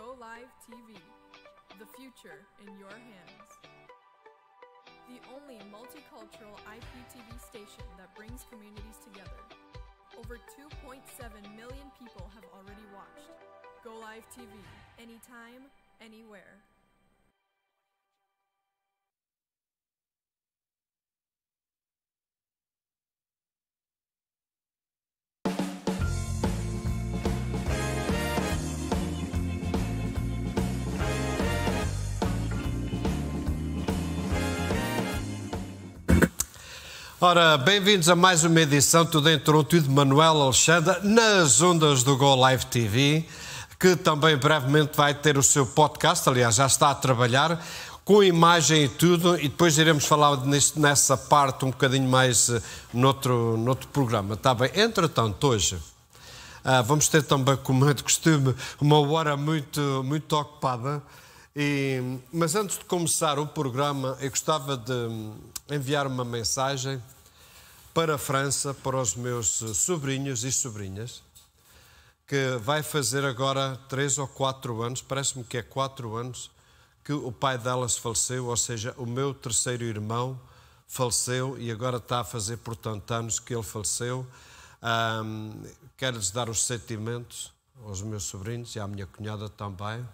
Go Live TV, the future in your hands. The only multicultural IPTV station that brings communities together. Over 2.7 million people have already watched. Go Live TV, anytime, anywhere. Ora, bem-vindos a mais uma edição Tudo em Toronto e de Manuel Alexandre nas ondas do Go Live TV, que também brevemente vai ter o seu podcast, aliás, já está a trabalhar, com imagem e tudo, e depois iremos falar nisso, nessa parte um bocadinho mais uh, noutro, noutro programa, está bem? Entretanto, hoje... Uh, vamos ter também, como é de costume, uma hora muito, muito ocupada, e, mas antes de começar o programa, eu gostava de hum, enviar uma mensagem para a França, para os meus eh, sobrinhos e sobrinhas, que vai fazer agora três ou quatro anos, parece-me que é quatro anos, que o pai delas faleceu, ou seja, o meu terceiro irmão faleceu e agora está a fazer, portanto, anos que ele faleceu. Um, Quero-lhes dar os sentimentos aos meus sobrinhos e à minha cunhada também.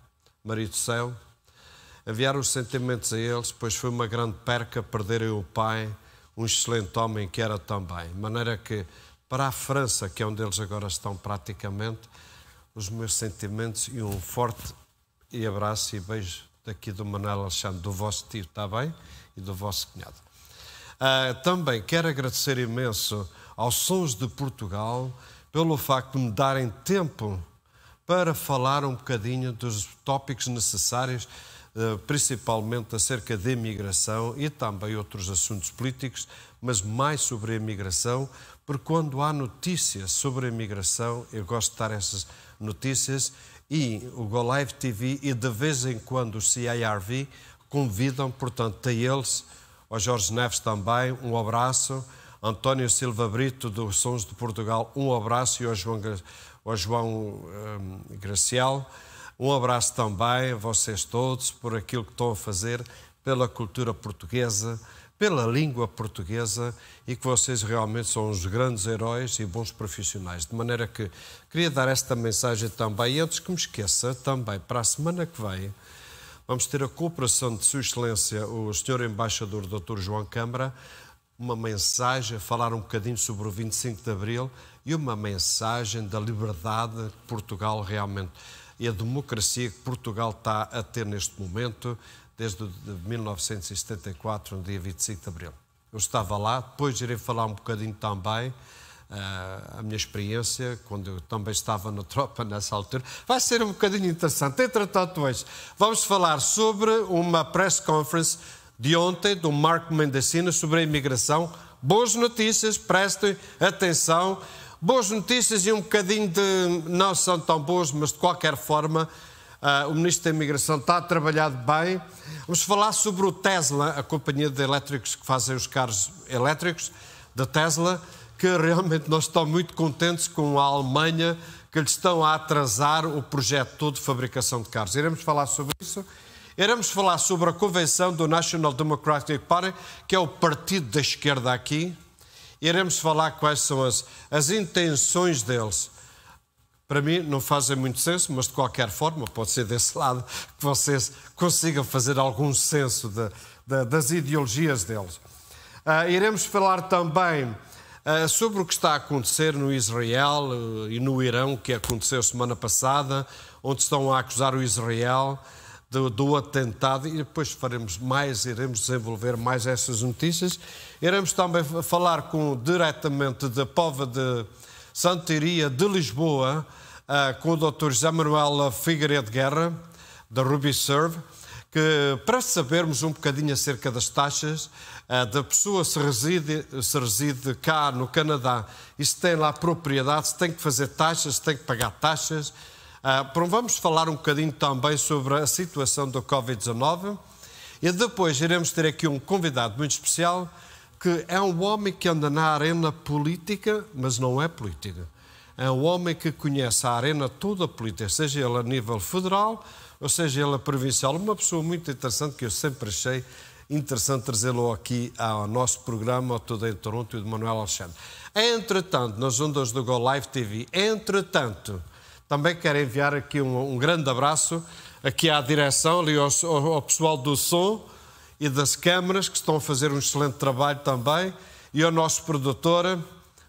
Marido do Céu, enviaram os sentimentos a eles, pois foi uma grande perca perderem o pai, um excelente homem que era também. De maneira que, para a França, que é onde eles agora estão praticamente, os meus sentimentos e um forte abraço e beijo daqui do Manuel Alexandre, do vosso tio, está bem? E do vosso cunhado. Uh, também quero agradecer imenso aos Sons de Portugal pelo facto de me darem tempo para falar um bocadinho dos tópicos necessários, eh, principalmente acerca de imigração e também outros assuntos políticos, mas mais sobre a imigração, porque quando há notícias sobre a imigração, eu gosto de dar essas notícias, e o Live TV e de vez em quando o CIRV convidam, portanto, a eles, ao Jorge Neves também, um abraço. António Silva Brito, dos Sons de Portugal, um abraço. E ao João, ao João um, Graciel. Um abraço também a vocês todos por aquilo que estão a fazer pela cultura portuguesa, pela língua portuguesa e que vocês realmente são uns grandes heróis e bons profissionais. De maneira que queria dar esta mensagem também. E antes que me esqueça, também para a semana que vem, vamos ter a cooperação de Sua Excelência, o Senhor Embaixador Dr. João Câmara, uma mensagem, falar um bocadinho sobre o 25 de Abril e uma mensagem da liberdade que Portugal realmente e a democracia que Portugal está a ter neste momento, desde 1974, no dia 25 de abril. Eu estava lá, depois irei falar um bocadinho também. Uh, a minha experiência, quando eu também estava na tropa nessa altura. Vai ser um bocadinho interessante. Entretanto, hoje vamos falar sobre uma press conference de ontem do Marco Mendesina sobre a imigração. Boas notícias, prestem atenção. Boas notícias e um bocadinho de não são tão boas, mas de qualquer forma, uh, o Ministro da Imigração está a trabalhar bem. Vamos falar sobre o Tesla, a companhia de elétricos que fazem os carros elétricos da Tesla, que realmente nós estamos muito contentes com a Alemanha, que lhes estão a atrasar o projeto todo de fabricação de carros. Iremos falar sobre isso. Iremos falar sobre a convenção do National Democratic Party, que é o partido da esquerda aqui, Iremos falar quais são as, as intenções deles. Para mim não fazem muito senso, mas de qualquer forma, pode ser desse lado que vocês consigam fazer algum senso de, de, das ideologias deles. Uh, iremos falar também uh, sobre o que está a acontecer no Israel uh, e no Irão, que aconteceu semana passada, onde estão a acusar o Israel do, do, atentado e depois faremos mais, iremos desenvolver mais essas notícias. Iremos também falar com, diretamente da Pova de Santiria de Lisboa, uh, com o Dr. José Manuel Figueiredo Guerra, da Ruby Serve, que, para sabermos um bocadinho acerca das taxas, uh, da pessoa se reside, se reside cá no Canadá e se tem lá propriedade, se tem que fazer taxas, se tem que pagar taxas Uh, vamos falar um bocadinho também sobre a situação do Covid-19 e depois iremos ter aqui um convidado muito especial que é um homem que anda na arena política, mas não é política. É um homem que conhece a arena toda política, seja ele a nível federal ou seja ele a provincial. Uma pessoa muito interessante que eu sempre achei interessante trazê-lo aqui ao nosso programa, ao Tudo em Toronto e de Manuel Alexandre. Entretanto, nas ondas do Go Live TV, entretanto, também quero enviar aqui um, um grande abraço aqui à direção, ali ao, ao, pessoal do som e das câmaras, que estão a fazer um excelente trabalho também, e ao nosso produtor,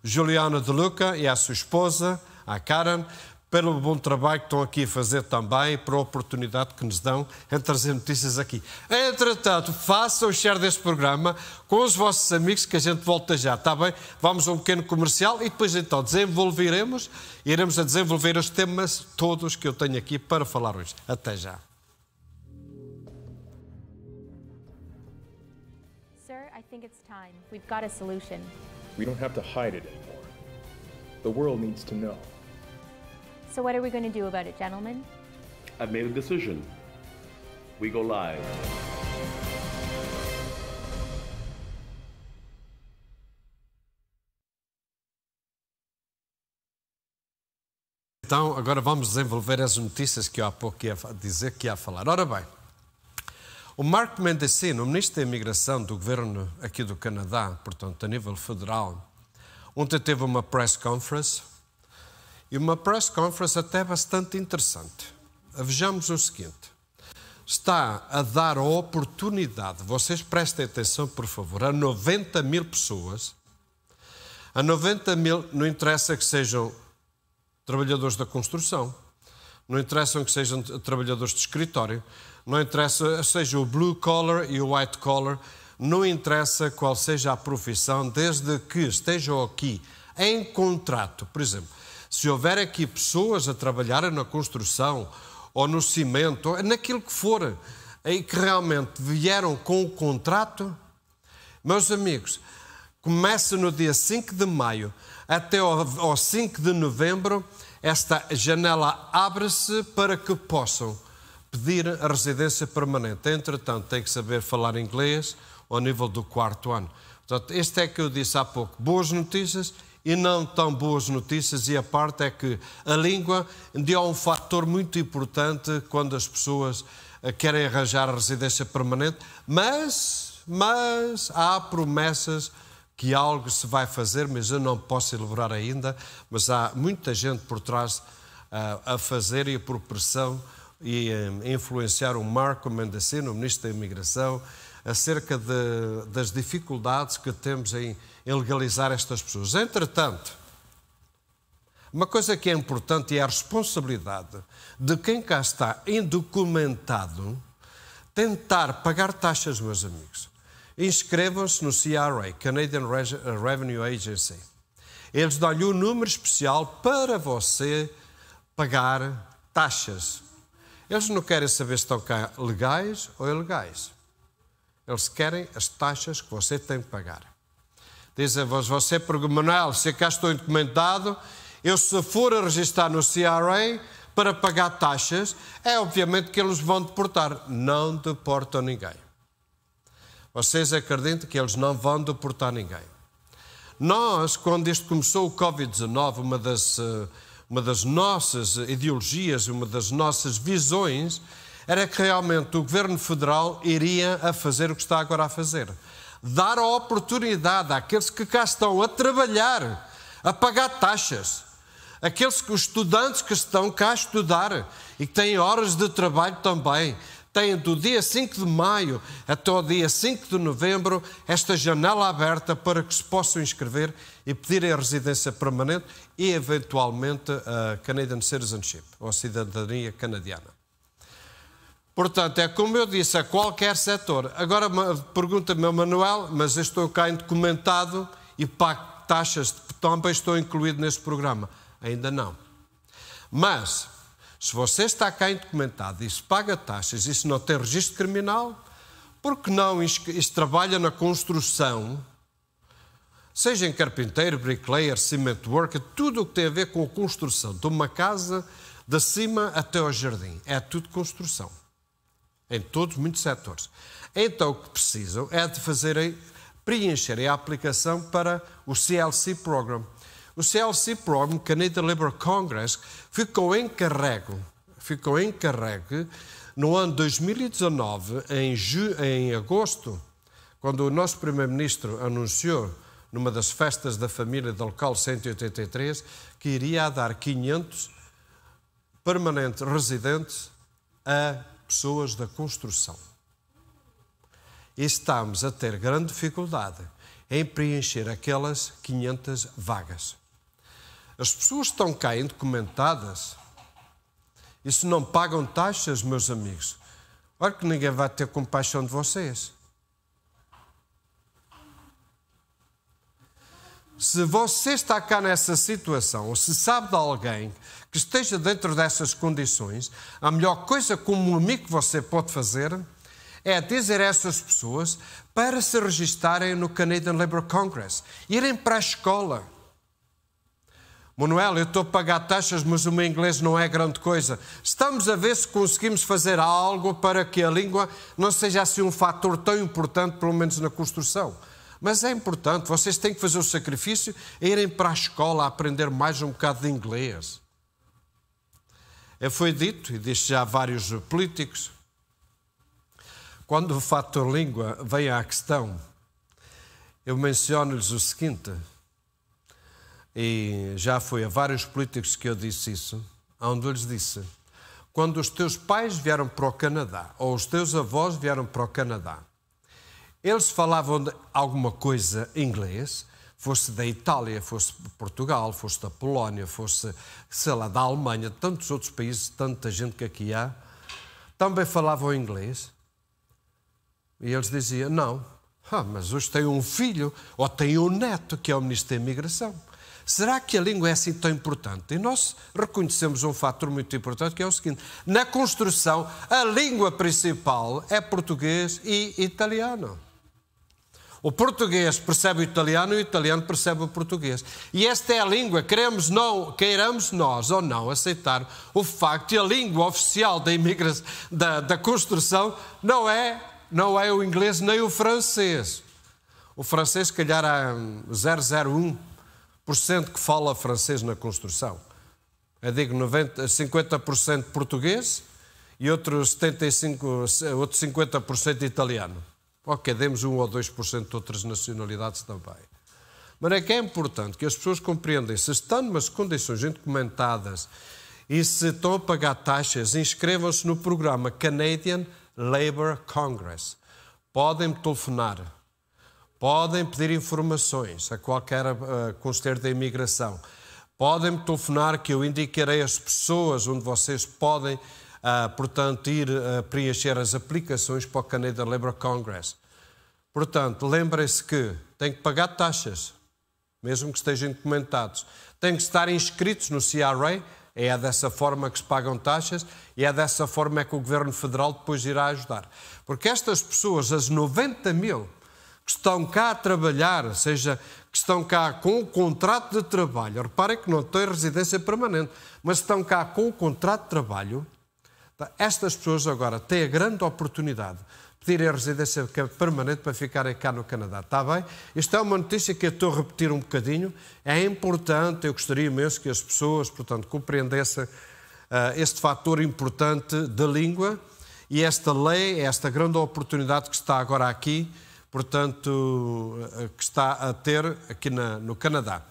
Juliana De Luca, e à sua esposa, à Karen, pelo bom trabalho que estão aqui a fazer também, pela oportunidade que nos dão em trazer notícias aqui. Entretanto, façam o share deste programa com os vossos amigos, que a gente volta já, está bem? Vamos a um pequeno comercial e depois então desenvolveremos, iremos a desenvolver os temas todos que eu tenho aqui para falar hoje. Até já. Sir, I think it's time. We've got a solution. We don't have to hide it anymore. The world needs to know. So what are we going to do about it, gentlemen? I've made a decision. We go live. Então, agora vamos desenvolver as notícias que eu há pouco ia dizer que ia falar. Ora bem, o Mark Mendicino, o ministro da Imigração do governo aqui do Canadá, portanto, a nível federal, ontem teve uma press conference e uma press conference até bastante interessante. Vejamos o seguinte: está a dar a oportunidade, vocês prestem atenção, por favor, a 90 mil pessoas. A 90 mil, não interessa que sejam trabalhadores da construção, não interessa que sejam trabalhadores de escritório, não interessa seja o blue collar e o white collar, não interessa qual seja a profissão, desde que estejam aqui em contrato. Por exemplo, se houver aqui pessoas a trabalhar na construção ou no cimento, ou naquilo que for, e que realmente vieram com o contrato, meus amigos, começa no dia 5 de maio até ao 5 de novembro, esta janela abre-se para que possam pedir a residência permanente. Entretanto, tem que saber falar inglês ao nível do quarto ano. Portanto, este é que eu disse há pouco. Boas notícias e não tão boas notícias, e a parte é que a língua é um fator muito importante quando as pessoas eh, querem arranjar residência permanente, mas, mas há promessas que algo se vai fazer, mas eu não posso celebrar ainda, mas há muita gente por trás a, eh, a fazer e por pressão e eh, influenciar o Marco Mendocino, o Ministro da Imigração, acerca de, das dificuldades que temos em é legalizar estas pessoas. Entretanto, uma coisa que é importante é a responsabilidade de quem cá está indocumentado tentar pagar taxas, meus amigos. Inscrevam-se no CRA, Canadian Revenue Agency. Eles dão-lhe um número especial para você pagar taxas. Eles não querem saber se estão cá legais ou ilegais. Eles querem as taxas que você tem que pagar. Dizem-vos, você é programal, se cá estou indocumentado, eu se for a registrar no CRA para pagar taxas, é obviamente que eles vão deportar. Não deportam ninguém. Vocês acreditam que eles não vão deportar ninguém. Nós, quando isto começou o Covid-19, uma das, eh, uma das nossas ideologias, uma das nossas visões, era que realmente o Governo Federal iria a fazer o que está agora a fazer dar a oportunidade àqueles que cá estão a trabalhar, a pagar taxas, aqueles que, os estudantes que estão cá a estudar e que têm horas de trabalho também. Têm do dia 5 de maio até o dia 5 de novembro esta janela aberta para que se possam inscrever e pedirem a residência permanente e, eventualmente, a Canadian Citizenship, ou a cidadania canadiana. Portanto, é como eu disse, a qualquer setor. Agora pergunta-me, Manuel, mas eu estou cá indocumentado e pago taxas de também estou incluído neste programa. Ainda não. Mas, se você está cá indocumentado e se paga taxas e se não tem registro criminal, por que não se trabalha na construção, seja em carpinteiro, bricklayer, cement worker, tudo o que tem a ver com a construção de uma casa, de cima até ao jardim. É tudo construção em todos muitos setores. Então o que precisam é de fazerem, preencherem a aplicação para o CLC Program. O CLC Program, Canadian Labour Congress, ficou encarregue, ficou encarregue no ano 2019, em, ju, em agosto, quando o nosso Primeiro-Ministro anunciou numa das festas da família do local 183 que iria dar 500 permanentes residentes a pessoas da construção. E estamos a ter grande dificuldade em preencher aquelas 500 vagas. As pessoas estão cá indocumentadas e se não pagam taxas, meus amigos, olha que ninguém vai ter compaixão de vocês. Se você está cá nessa situação, ou se sabe de alguém que esteja dentro dessas condições, a melhor coisa como um amigo que você pode fazer é dizer a essas pessoas para se registarem no Canadian Labour Congress, irem para a escola. Manuel, eu estou a pagar taxas, mas o meu inglês não é grande coisa. Estamos a ver se conseguimos fazer algo para que a língua não seja assim um fator tão importante, pelo menos na construção. Mas é importante, vocês têm que fazer o sacrifício e irem para a escola a aprender mais um bocado de inglês. É, foi dito, e disse já vários políticos, quando o fator língua vem à questão, eu menciono-lhes o seguinte, e já foi a vários políticos que eu disse isso, onde eu lhes disse: quando os teus pais vieram para o Canadá, ou os teus avós vieram para o Canadá, eles falavam alguma coisa em inglês? fosse da Itália, fosse de Portugal, fosse da Polónia, fosse, sei lá, da Alemanha, tantos outros países, tanta gente que aqui há, também falavam inglês. E eles diziam: não, ah, mas hoje tem um filho ou tem um neto que é o ministro da Imigração. Será que a língua é assim tão importante? E nós reconhecemos um fator muito importante que é o seguinte: na construção, a língua principal é português e italiano. O português percebe o italiano e o italiano percebe o português. E esta é a língua, queremos não, queiramos nós ou não aceitar o facto de a língua oficial da, da, da construção não é, não é o inglês nem o francês. O francês, se calhar, há 0,01% que fala francês na construção. Eu é digo 90, 50% português e outro, 75, outro 50% italiano. Ok, demos 1 ou 2% de outras nacionalidades também. Mas é que é importante que as pessoas compreendam se estão numas condições documentadas e se estão a pagar taxas, inscrevam-se no programa Canadian Labour Congress. Podem telefonar, podem pedir informações a qualquer uh, conselheiro da imigração, podem telefonar que eu indicarei as pessoas onde vocês podem uh, portanto, ir uh, preencher as aplicações para o Canadian Labour Congress. Portanto, lembrem-se que tem que pagar taxas, mesmo que estejam documentados. Tem que estar inscritos no CRA, é dessa forma que se pagam taxas e é dessa forma é que o Governo Federal depois irá ajudar. Porque estas pessoas, as 90 mil que estão cá a trabalhar, seja que estão cá com o contrato de trabalho, reparem que não têm residência permanente, mas estão cá com o contrato de trabalho, Tá, estas pessoas agora têm a grande oportunidade de pedirem a residência permanente para ficarem cá no Canadá, está bem? Isto é uma notícia que eu estou a repetir um bocadinho. É importante, eu gostaria imenso que as pessoas, portanto, compreendessem uh, este fator importante da língua e esta lei, esta grande oportunidade que está agora aqui, portanto, uh, que está a ter aqui na, no Canadá.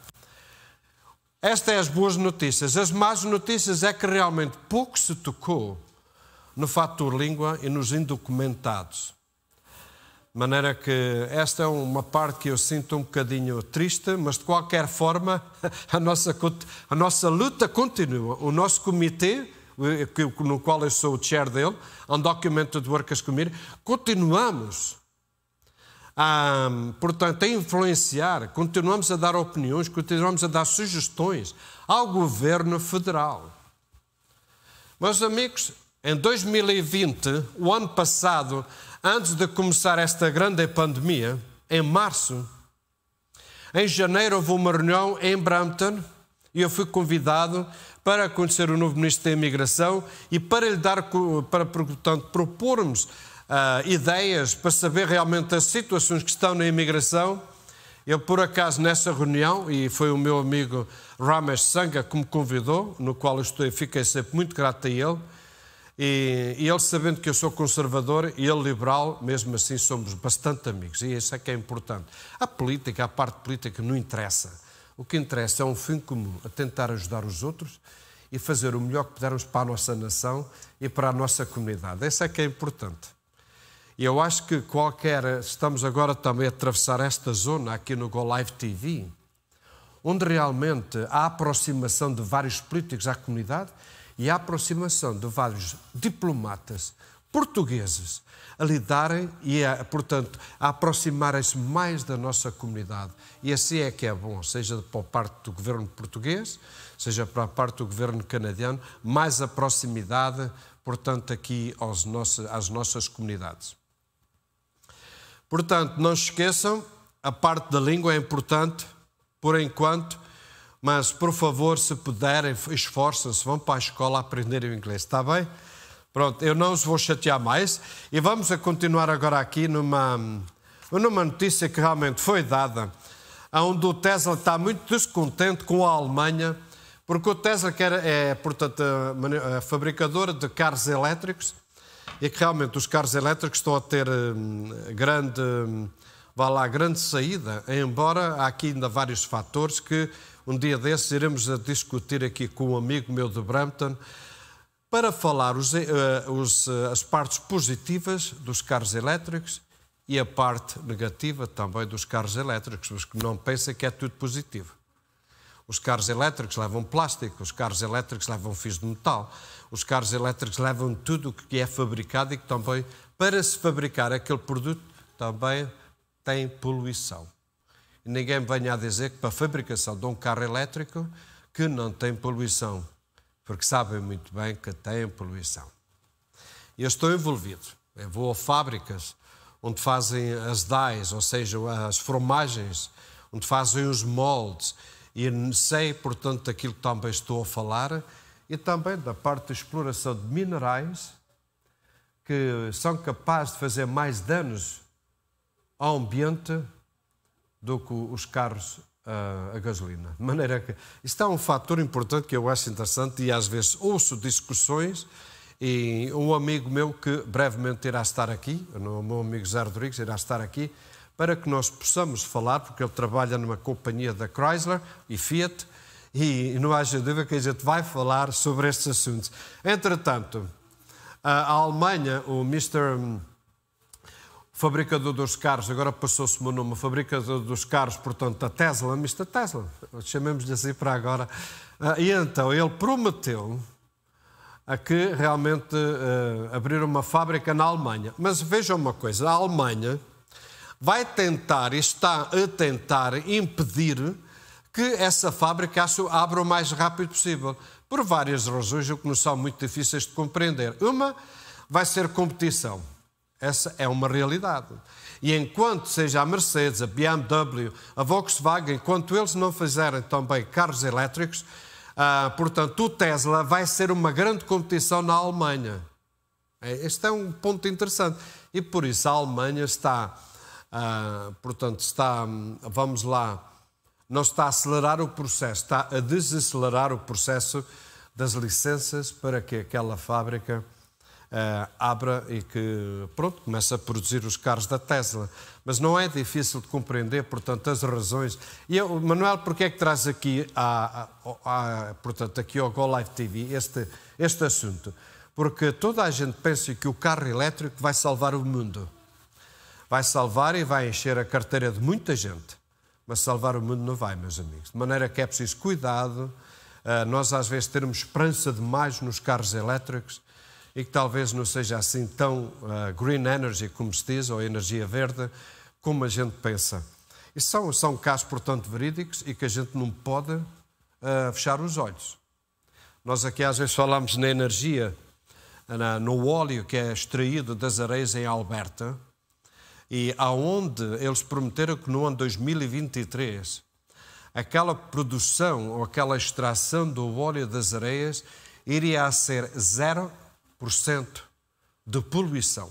Estas são é as boas notícias. As más notícias é que realmente pouco se tocou no fator língua e nos indocumentados. De maneira que esta é uma parte que eu sinto um bocadinho triste, mas de qualquer forma a nossa, a nossa luta continua. O nosso comitê, eh, no qual eu sou o chair dele, Undocumented Workers Community, continuamos a, portanto, a influenciar, continuamos a dar opiniões, continuamos a dar sugestões ao governo federal. Meus amigos, em 2020, o ano passado, antes de começar esta grande pandemia, em março, em janeiro houve uma reunião em Brampton e eu fui convidado para conhecer o novo ministro da Imigração e para lhe dar, para portanto, propormos uh, ideias para saber realmente as situações que estão na imigração. Eu, por acaso, nessa reunião, e foi o meu amigo Ramesh Sanga que me convidou, no qual eu estou, fiquei sempre muito grato a ele, e, e ele, sabendo que eu sou conservador e ele liberal, mesmo assim somos bastante amigos. E isso é que é importante. A política, a parte política, não interessa. O que interessa é um fim comum, a tentar ajudar os outros e fazer o melhor que pudermos para a nossa nação e para a nossa comunidade. Isso é que é importante. E eu acho que qualquer. Estamos agora também a atravessar esta zona aqui no Go Live TV, onde realmente há aproximação de vários políticos à comunidade e a aproximação de vários diplomatas portugueses a lidarem e, a, portanto, a aproximarem-se mais da nossa comunidade. E assim é que é bom, seja por parte do governo português, seja por parte do governo canadiano, mais a proximidade, portanto, aqui às nossas comunidades. Portanto, não se esqueçam, a parte da língua é importante, por enquanto, mas por favor, se puderem, esforcem-se, vão para a escola aprender o inglês, está bem? Pronto, eu não os vou chatear mais e vamos a continuar agora aqui numa, numa notícia que realmente foi dada, onde o Tesla está muito descontente com a Alemanha, porque o Tesla é, portanto, a, a fabricadora de carros elétricos e que realmente os carros elétricos estão a ter um, grande. Um, vá lá, grande saída, embora há aqui ainda vários fatores que um dia desses iremos a discutir aqui com um amigo meu de Brampton para falar os, uh, os, uh, as partes positivas dos carros elétricos e a parte negativa também dos carros elétricos, os que não pensam que é tudo positivo. Os carros elétricos levam plástico, os carros elétricos levam fios de metal, os carros elétricos levam tudo o que é fabricado e que também, para se fabricar aquele produto, também tem poluição. ninguém venha a dizer que para a fabricação de um carro elétrico que não tem poluição, porque sabem muito bem que tem poluição. Eu estou envolvido. Eu vou a fábricas onde fazem as dais, ou seja, as formagens, onde fazem os moldes, e sei, portanto, aquilo que também estou a falar, e também da parte de exploração de minerais que são capazes de fazer mais danos ao ambiente do que os carros ah, a, gasolina. De maneira que isto é um fator importante que eu acho interessante e às vezes ouço discussões e um amigo meu que brevemente irá estar aqui, o meu amigo Zé Rodrigues irá estar aqui, para que nós possamos falar, porque ele trabalha numa companhia da Chrysler e Fiat, e não haja dúvida que a gente vai falar sobre estes assuntos. Entretanto, a Alemanha, o Mr fabricador dos carros, agora passou-se o meu nome, fabricador dos carros, portanto, da Tesla, Mr. Tesla, chamemos-lhe assim para agora. Ah, e então ele prometeu a que realmente uh, abrir uma fábrica na Alemanha. Mas vejam uma coisa, a Alemanha vai tentar e está a tentar impedir que essa fábrica abra o mais rápido possível, por várias razões, o que não são muito difíceis de compreender. Uma vai ser competição. Essa é uma realidade. E enquanto seja a Mercedes, a BMW, a Volkswagen, enquanto eles não fizerem também carros elétricos, ah, portanto, o Tesla vai ser uma grande competição na Alemanha. É, este é um ponto interessante. E por isso a Alemanha está, ah, portanto, está, vamos lá, não está a acelerar o processo, está a desacelerar o processo das licenças para que aquela fábrica uh, abra e que, pronto, comece a produzir os carros da Tesla. Mas não é difícil de compreender, portanto, as razões. E, eu, Manuel, porquê é que traz aqui, portanto, aqui ao Go Live TV este, este assunto? Porque toda a gente pensa que o carro elétrico vai salvar o mundo. Vai salvar e vai encher a carteira de muita gente. Mas salvar o mundo não vai, meus amigos. De maneira que é preciso cuidado, eh, nós às vezes termos esperança demais nos carros elétricos e que talvez não seja assim tão uh, green energy, como se diz, ou energia verde, como a gente pensa. E são, são casos, portanto, verídicos e que a gente não pode uh, fechar os olhos. Nós aqui às vezes falamos na energia, na, no óleo que é extraído das areias em Alberta, e aonde eles prometeram que no ano 2023 aquela produção ou aquela extração do óleo das areias iria ser zero de poluição.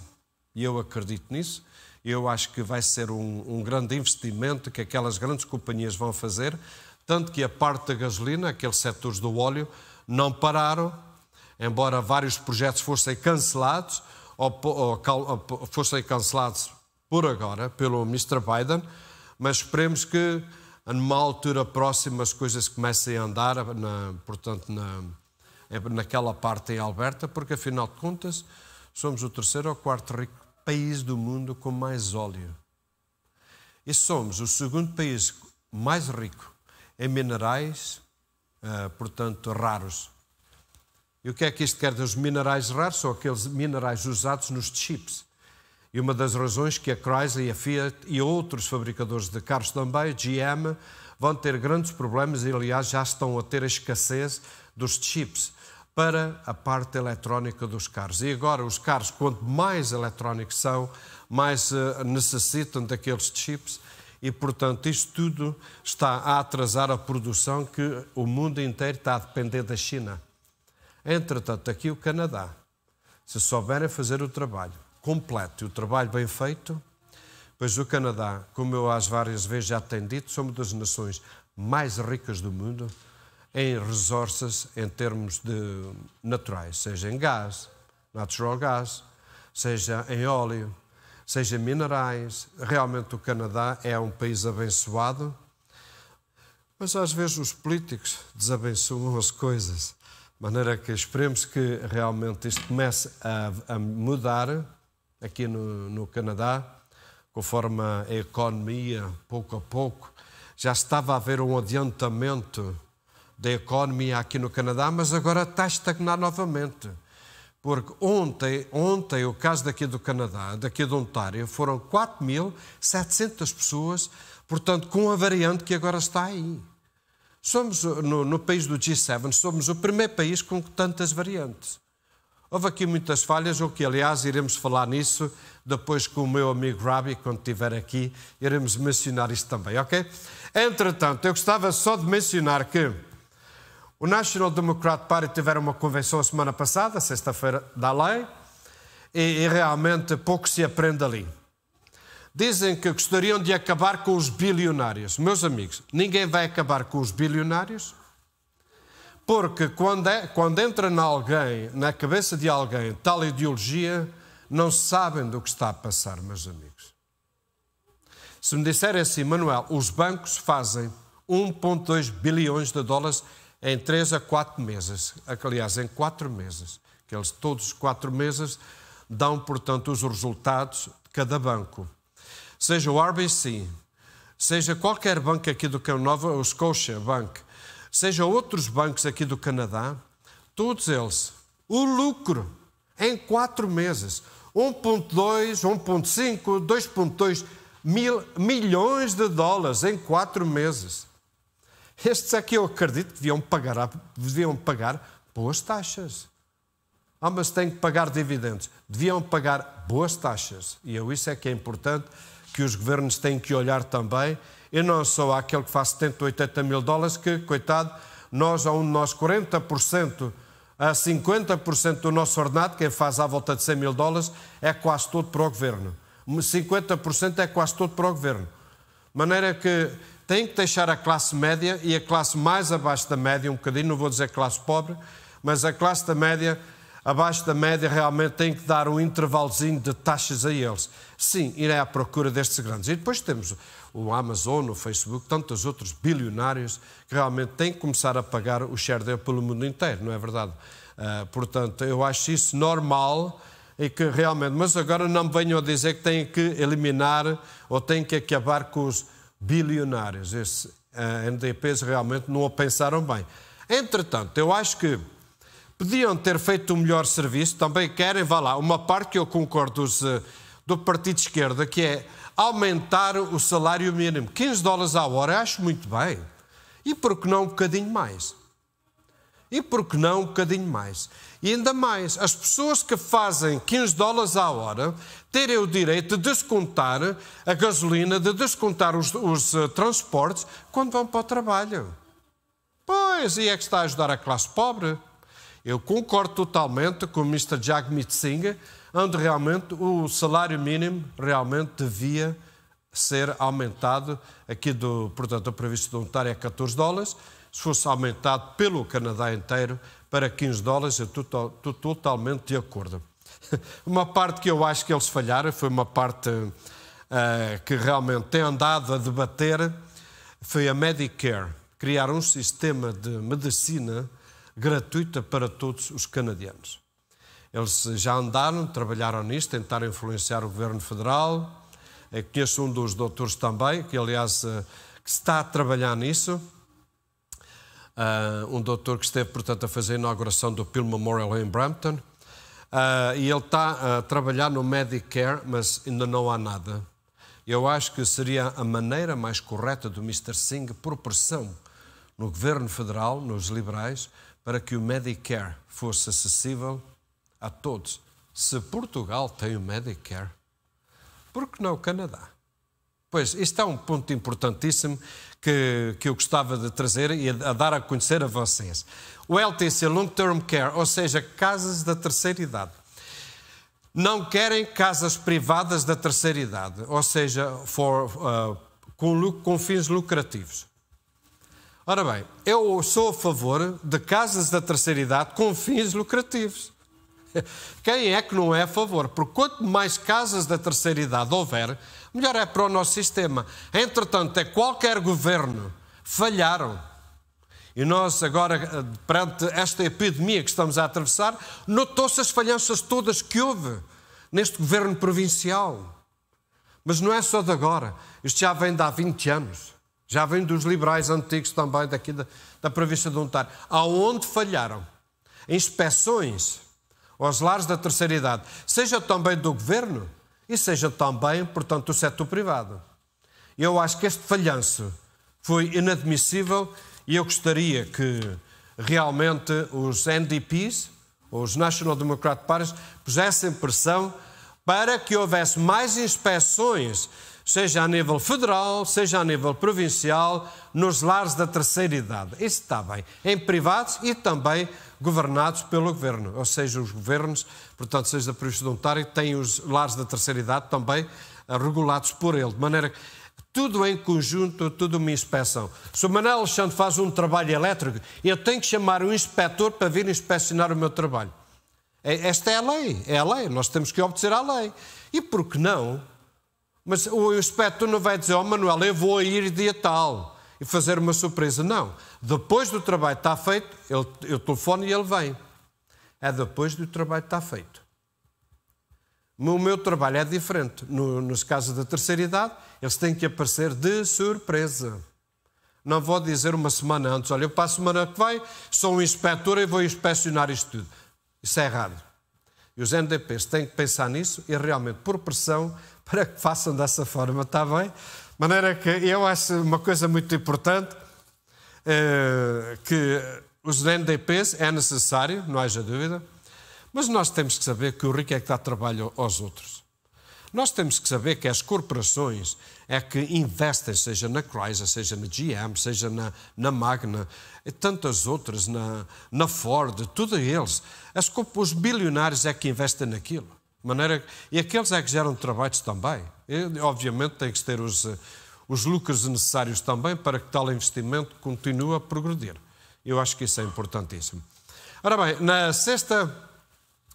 E eu acredito nisso. Eu acho que vai ser um, um grande investimento que aquelas grandes companhias vão fazer. Tanto que a parte da gasolina, aqueles setores do óleo, não pararam, embora vários projetos fossem cancelados, ou, ou, ou fossem cancelados por agora pelo Mr. Biden, mas esperemos que numa altura próxima as coisas comecem a andar, na, portanto, na, é, naquela parte em Alberta, porque afinal de contas somos o terceiro ou quarto rico país do mundo com mais óleo. E somos o segundo país mais rico em minerais, eh, portanto, raros. E o que é que isto quer dizer? Os minerais raros são aqueles minerais usados nos chips. E uma das razões que a Chrysler e a Fiat e outros fabricadores de carros também, GM, vão ter grandes problemas e, aliás, já estão a ter a escassez dos chips para a parte eletrónica dos carros. E agora, os carros, quanto mais eletrónicos são, mais uh, necessitam daqueles chips e, portanto, isto tudo está a atrasar a produção que o mundo inteiro está a depender da China. Entretanto, aqui o Canadá, se souberem fazer o trabalho completo e o trabalho bem feito, pois o Canadá, como eu às várias vezes já tenho dito, somos das nações mais ricas do mundo, em resources em termos de naturais, seja em gás, natural gas, seja em óleo, seja em minerais. Realmente o Canadá é um país abençoado, mas às vezes os políticos desabençoam as coisas. De maneira que esperemos que realmente isto comece a, a mudar aqui no, no Canadá, conforme a economia, pouco a pouco, já estava a haver um adiantamento da economia aqui no Canadá, mas agora está a estagnar novamente. Porque ontem, ontem, o caso daqui do Canadá, daqui do Ontário, foram 4.700 pessoas, portanto, com a variante que agora está aí. Somos, no, no país do G7, somos o primeiro país com tantas variantes. Houve aqui muitas falhas, o que, aliás, iremos falar nisso depois com o meu amigo Rabi, quando estiver aqui, iremos mencionar isso também, ok? Entretanto, eu gostava só de mencionar que o National Democrat Party tiveram uma convenção a semana passada, sexta-feira da lei, e, e realmente pouco se aprende ali. Dizem que gostariam de acabar com os bilionários. Meus amigos, ninguém vai acabar com os bilionários, porque quando, é, quando entra na, alguém, na cabeça de alguém tal ideologia, não sabem do que está a passar, meus amigos. Se me disserem assim, Manuel, os bancos fazem 1,2 bilhões de dólares em três a quatro meses, aliás, em quatro meses, que eles todos os quatro meses dão, portanto, os resultados de cada banco. Seja o RBC, seja qualquer banco aqui do Canova, o Scotia Bank, seja outros bancos aqui do Canadá, todos eles, o lucro em quatro meses, 1.2, 1.5, 2.2 mil milhões de dólares em quatro meses. Estes é que eu acredito que deviam pagar, deviam pagar boas taxas. Ah, mas têm que pagar dividendos. Deviam pagar boas taxas. E eu, isso é que é importante, que os governos têm que olhar também. eu não sou aquele que faz 70, 80 mil dólares, que, coitado, nós, a um de nós, 40% a 50% do nosso ordenado, quem faz à volta de 100 mil dólares, é quase todo para o governo. 50% é quase todo para o governo. De maneira que tem que deixar a classe média e a classe mais abaixo da média, um bocadinho, não vou dizer classe pobre, mas a classe da média, abaixo da média, realmente tem que dar um intervalozinho de taxas a eles. Sim, irei à procura destes grandes. E depois temos o Amazon, o Facebook, tantos outros bilionários que realmente têm que começar a pagar o share dele pelo mundo inteiro, não é verdade? Uh, portanto, eu acho isso normal e que realmente. Mas agora não me venham a dizer que têm que eliminar ou têm que acabar com os bilionários. Esse uh, eh, NDPs realmente não o pensaram bem. Entretanto, eu acho que podiam ter feito um melhor serviço, também querem, vá lá, uma parte que eu concordo dos, eh, do Partido de Esquerda, que é aumentar o salário mínimo. 15 dólares à hora, acho muito bem. E por que não um bocadinho mais? E por que não um bocadinho mais? E ainda mais, as pessoas que fazem 15 dólares à hora terem o direito de descontar a gasolina, de descontar os, os eh, transportes quando vão para o trabalho. Pois, e é que está a ajudar a classe pobre. Eu concordo totalmente com o Mr. Jagmeet Singh, onde realmente o salário mínimo realmente devia ser aumentado aqui do, portanto, o previsto voluntário é 14 dólares, se fosse aumentado pelo Canadá inteiro para 15 dólares, eu estou totalmente de acordo. Uma parte que eu acho que eles falharam foi uma parte uh, que realmente tem andado a debater, foi a Medicare, criar um sistema de medicina gratuita para todos os canadianos. Eles já andaram, trabalharam nisto, tentaram influenciar o governo federal. Eu conheço um dos doutores também, que aliás eh, que está a trabalhar nisso. Ah, um doutor que esteve, portanto, a fazer a inauguração do Peel Memorial em Brampton. Uh, e ele está a trabalhar no Medicare, mas ainda não há nada. Eu acho que seria a maneira mais correta do Mr. Singh, por pressão no governo federal, nos liberais, para que o Medicare fosse acessível a todos. Se Portugal tem o Medicare, por que não o Canadá? Pois, este é um ponto importantíssimo que, que eu gostava de trazer e a, a dar a conhecer a vocês. O LTC, Long Term Care, ou seja, casas da terceira idade. Não querem casas privadas da terceira idade, ou seja, for, uh, com, com fins lucrativos. Ora bem, eu sou a favor de casas da terceira idade com fins lucrativos. Quem é que não é a favor? Porque quanto mais casas da terceira idade houver, melhor é para o nosso sistema. Entretanto, é qualquer governo, falharam. E nós, agora, eh, perante esta epidemia que estamos a atravessar, notou-se as falhanças todas que houve neste governo provincial. Mas não é só de agora, isto já vem de há 20 anos. Já vem dos liberais antigos também, daqui da, da província de Ontário. Aonde falharam? Inspeções aos lares da terceira idade, seja também do governo, e seja também, portanto, o setor privado. Eu acho que este falhanço foi inadmissível e eu gostaria que realmente os NDPs, os National Democrat Parties, pusessem pressão para que houvesse mais inspeções, seja a nível federal, seja a nível provincial, nos lares da terceira idade. Isso está bem, em privados e também governados pelo governo, ou seja, os governos, portanto, seja da Previdência têm os lares da terceira idade também eh, regulados por ele, de maneira que tudo em conjunto, tudo uma inspeção. Se o Manuel Alexandre faz um trabalho elétrico, eu tenho que chamar um inspetor para vir inspecionar o meu trabalho. É, esta é a lei, é a lei, nós temos que obedecer à lei. E por que não? Mas o inspetor não vai dizer, ó oh, Manuel, eu vou ir dia tal e fazer uma surpresa. Não. Depois do trabalho estar feito, eu, eu telefono e ele vem. É depois do trabalho estar feito. O meu trabalho é diferente. No, nos casos da terceira idade, eles têm que aparecer de surpresa. Não vou dizer uma semana antes, olha, eu para a semana que vai sou um inspetor e vou inspecionar isto tudo. Isso é errado. E os NDPs têm que pensar nisso e realmente por pressão para que façam dessa forma, está bem? De maneira que eu acho uma coisa muito importante eh, que os NDPs é necessário, não haja dúvida, mas nós temos que saber que o rico é que dá trabalho aos outros. Nós temos que saber que as corporações é que investem, seja na Chrysler, seja na GM, seja na, na Magna, e tantas outras, na, na Ford, tudo eles. As, os bilionários é que investem naquilo. Maneira, e aqueles é que geram trabalhos também. E, obviamente, tem que ter os os lucros necessários também para que tal investimento continue a progredir. Eu acho que isso é importantíssimo. Ora bem, na sexta,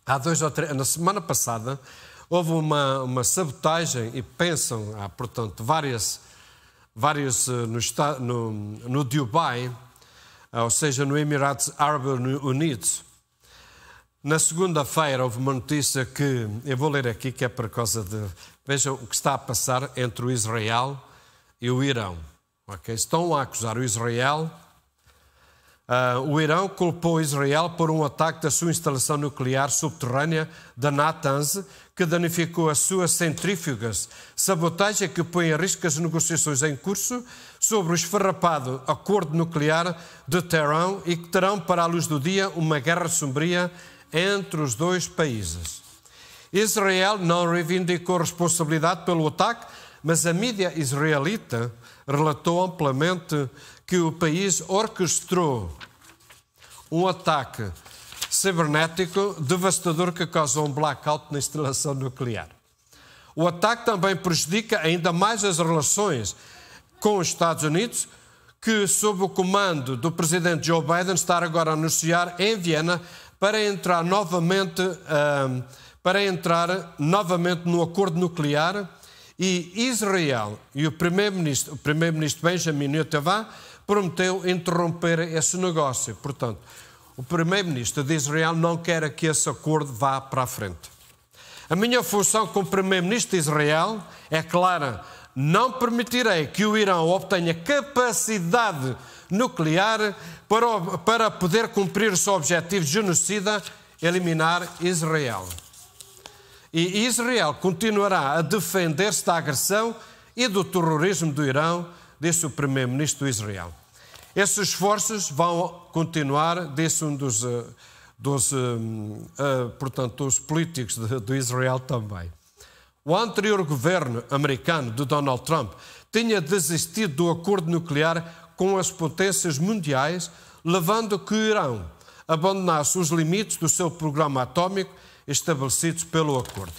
há dois ou três, na semana passada, houve uma, uma sabotagem e pensam, há portanto várias, várias eh, no, no, no Dubai, eh, ou seja, no Emirados Árabes Unidos. Na segunda-feira houve uma notícia que eu vou ler aqui, que é por causa de. Vejam o que está a passar entre o Israel e o Irão. Okay? Estão a acusar o Israel. Uh, o Irão culpou Israel por um ataque da sua instalação nuclear subterrânea da Natanz, que danificou as suas centrífugas, sabotagem que põe em risco as negociações em curso sobre o esfarrapado acordo nuclear de Teherão e que terão para a luz do dia uma guerra sombria entre os dois países. Israel não reivindicou responsabilidade pelo ataque, mas a mídia israelita relatou amplamente que o país orquestrou um ataque cibernético devastador que causou um blackout na instalação nuclear. O ataque também prejudica ainda mais as relações com os Estados Unidos, que, sob o comando do presidente Joe Biden, está agora a anunciar em Viena para entrar novamente, ah, para entrar novamente no acordo nuclear e Israel e o primeiro-ministro, primeiro Benjamin Netanyahu, prometeu interromper esse negócio. Portanto, o primeiro-ministro de Israel não quer que esse acordo vá para a frente. A minha função como primeiro-ministro de Israel é clara: não permitirei que o Irão obtenha capacidade nuclear para, para poder cumprir o seu objetivo de genocida, eliminar Israel. E Israel continuará a defender-se da agressão e do terrorismo do Irão, disse o primeiro-ministro do Israel. Esses esforços vão continuar, disse um dos, eh, dos eh, eh, portanto, os políticos do Israel também. O anterior governo americano de Donald Trump tinha desistido do acordo nuclear com as potências mundiais, levando que o Irão abandonasse os limites do seu programa atômico estabelecidos pelo acordo.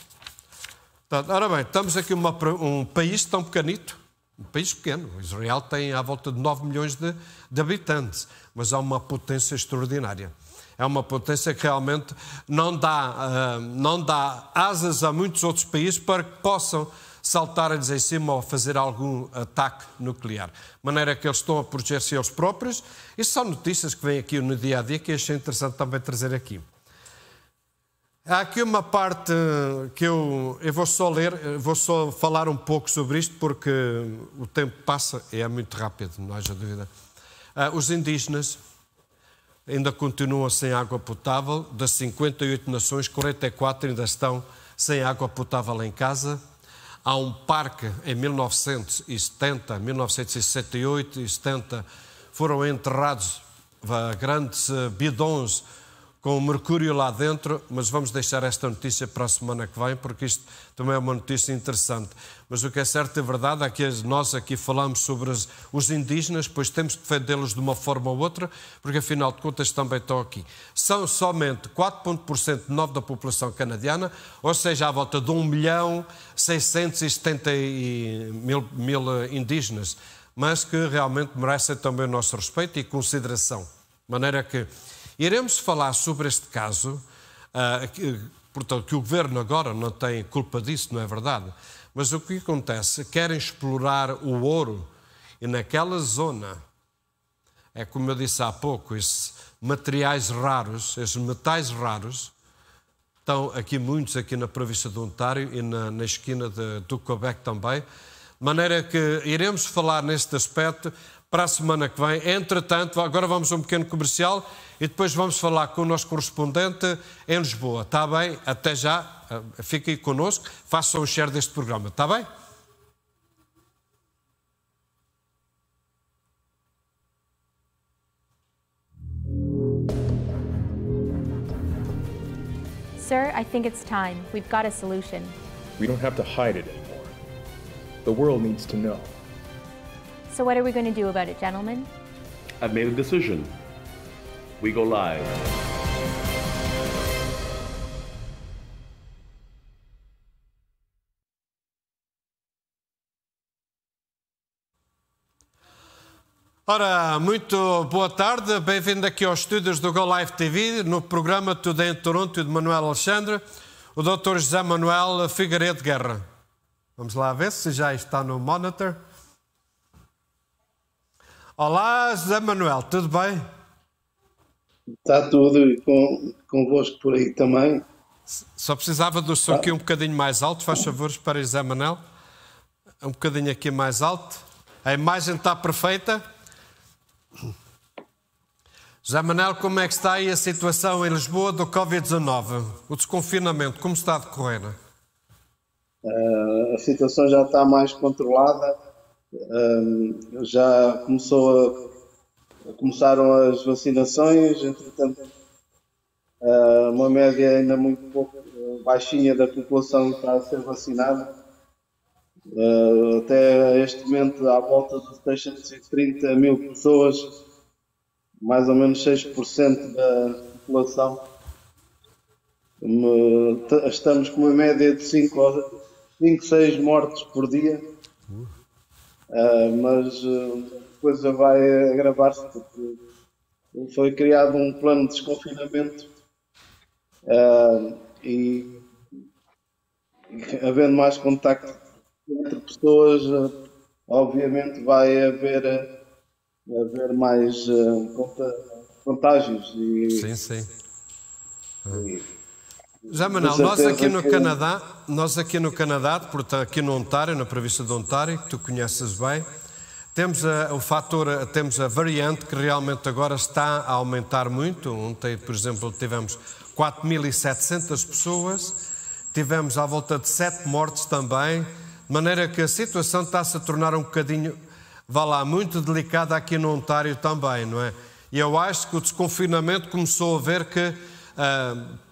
Portanto, ora bem, estamos aqui uma, um país tão pequenito, um país pequeno. Israel tem à volta de 9 milhões de, de habitantes, mas há uma potência extraordinária. É uma potência que realmente não dá, uh, não dá asas a muitos outros países para que possam saltar-lhes em cima ou fazer algum ataque nuclear. De maneira que eles estão a proteger-se eles próprios. Isso são notícias que vêm aqui no dia a dia que achei interessante também trazer aqui. Há aqui uma parte que eu, eu vou só ler, vou só falar um pouco sobre isto, porque o tempo passa e é muito rápido, não haja dúvida. Ah, os indígenas ainda continuam sem água potável, das 58 nações, 44 ainda estão sem água potável em casa. Há um parque em 1970, 1968 e 70, foram enterrados grandes ah, bidons com o Mercúrio lá dentro, mas vamos deixar esta notícia para a semana que vem, porque isto também é uma notícia interessante. Mas o que é certo e verdade é que nós aqui falamos sobre os indígenas, pois temos que defendê-los de uma forma ou outra, porque afinal de contas também estão aqui. São somente 4,9% da população canadiana, ou seja, à volta de 1 milhão 670 mil, mil eh, indígenas, mas que realmente merecem também o nosso respeito e consideração. De maneira que Iremos falar sobre este caso, uh, que, portanto, que o governo agora não tem culpa disso, não é verdade? Mas o que acontece? Querem explorar o ouro e naquela zona, é como eu disse há pouco, esses materiais raros, esses metais raros, estão aqui muitos, aqui na província do Ontário e na, na esquina de, do Quebec também, de maneira que iremos falar neste aspecto, para a semana que vem. Entretanto, agora vamos a um pequeno comercial e depois vamos falar com o nosso correspondente em Lisboa. Está bem? Até já. Ah, Fiquem connosco. Façam o share deste programa. Está bem? Sir, I think it's time. We've got a solution. We don't have to hide it anymore. The world needs to know. So what are we going to do about it, gentlemen? I made a decision. We go live. Ora, muito boa tarde, bem-vindo aqui aos estúdios do Go Live TV, no programa Tudo em Toronto e de Manuel Alexandre, o Dr. José Manuel Figueiredo Guerra. Vamos lá ver se já está no monitor. Olá, José Manuel, tudo bem? Está tudo e com, convosco por aí também. Só precisava do som tá. aqui um bocadinho mais alto, faz favores para José Manuel. Um bocadinho aqui mais alto. A imagem está perfeita. José Manuel, como é que está aí a situação em Lisboa do Covid-19? O desconfinamento, como está a decorrer? Uh, a situação já está mais controlada um, já começou a, começaram as vacinações, entretanto, uh, uma média ainda muito pouco ah, baixinha da população está a ser vacinada. Uh, até este momento, à volta de 630 mil pessoas, mais ou menos 6% da população. Estamos com uma média de 5, 5 6 mortes por dia Uh, mas uh, a coisa vai agravar-se porque foi criado um plano de desconfinamento uh, e, havendo mais contacto entre pessoas, obviamente vai haver, haver mais conta, contágios. E, sim, sim. E, já, Manuel, nós aqui no que... Canadá, nós aqui no Canadá, portanto, aqui no Ontário, na província de Ontário, que tu conheces bem, temos a, o fator, temos a variante que realmente agora está a aumentar muito. Ontem, por exemplo, tivemos 4.700 pessoas, tivemos à volta de 7 mortes também, de maneira que a situação está-se a tornar um bocadinho, vá lá, muito delicada aqui no Ontário também, não é? E eu acho que o desconfinamento começou a ver que. Uh,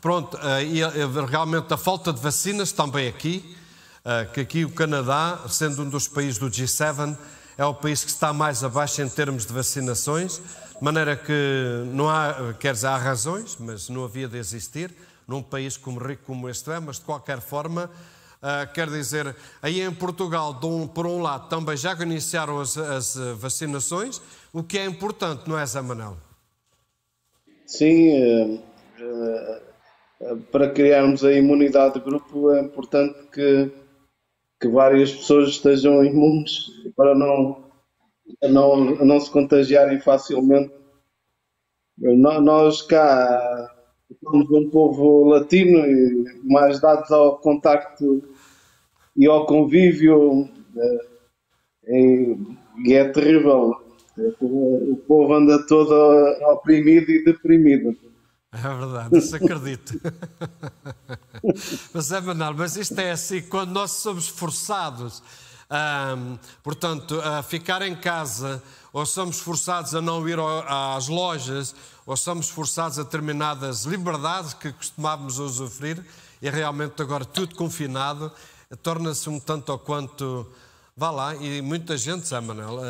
pronto, eh, e eh, realmente a falta de vacinas também aqui, eh, que aqui o Canadá, sendo um dos países do G7, é o país que está mais abaixo em termos de vacinações, de maneira que não há, quer dizer, há razões, mas não havia de existir num país como rico como este é, mas de qualquer forma, quer dizer, aí em Portugal, por um lado, também já iniciaram as, as vacinações, o que é importante, não é, Zé Manel? Sim, uh para criarmos a imunidade de grupo é importante que, que várias pessoas estejam imunes para não, não, não se contagiarem facilmente. Nós cá somos um povo latino e mais dados ao contacto e ao convívio eh, e é terrível. O povo anda todo oprimido e deprimido. É verdade, isso acredito. mas é, Manuel. mas isto é assim, quando nós somos forçados, portanto, a ficar em casa, ou somos forçados a não ir às lojas, ou somos forçados a determinadas liberdades que costumávamos usufruir, e realmente agora tudo confinado, torna-se um tanto ou quanto... Vá lá, e muita gente, Zé Manel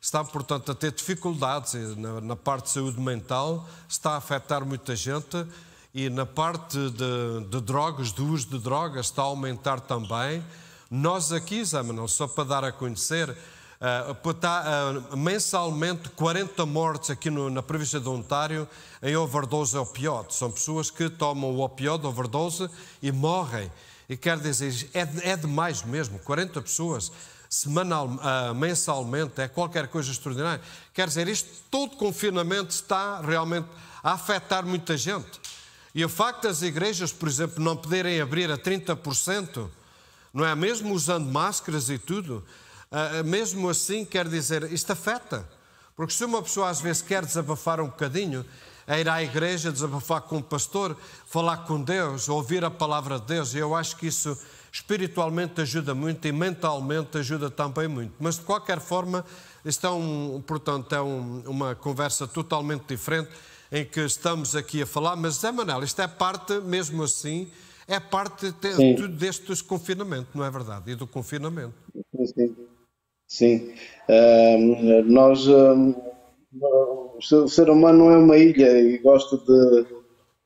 está, portanto, a ter dificuldades na, na, parte de saúde mental, está a afetar muita gente e na parte de, de drogas, do uso de drogas, está a aumentar também. Nós aqui, não só para dar a conhecer, uh, eh, está, uh, eh, mensalmente 40 mortes aqui no, na província de Ontário em overdose opioide. São pessoas que tomam o opioide, overdose, e morrem. E quer dizer, é, é demais mesmo, 40 pessoas semanal, uh, mensalmente, é qualquer coisa extraordinária. Quer dizer, isto todo confinamento está realmente a afetar muita gente. E o facto das igrejas, por exemplo, não poderem abrir a 30%, não é? Mesmo usando máscaras e tudo, uh, mesmo assim, quer dizer, isto afeta. Porque se uma pessoa às vezes quer desabafar um bocadinho, é ir à igreja, desabafar com o pastor, falar com Deus, ouvir a palavra de Deus, e eu acho que isso espiritualmente ajuda muito e mentalmente ajuda também muito. Mas de qualquer forma, isto é um, portanto, é um, uma conversa totalmente diferente em que estamos aqui a falar, mas é Manuel, isto é parte, mesmo assim, é parte de, deste desconfinamento, não é verdade? E do confinamento. Sim, sim. Uh, nós, uh, o ser humano não é uma ilha e gosta de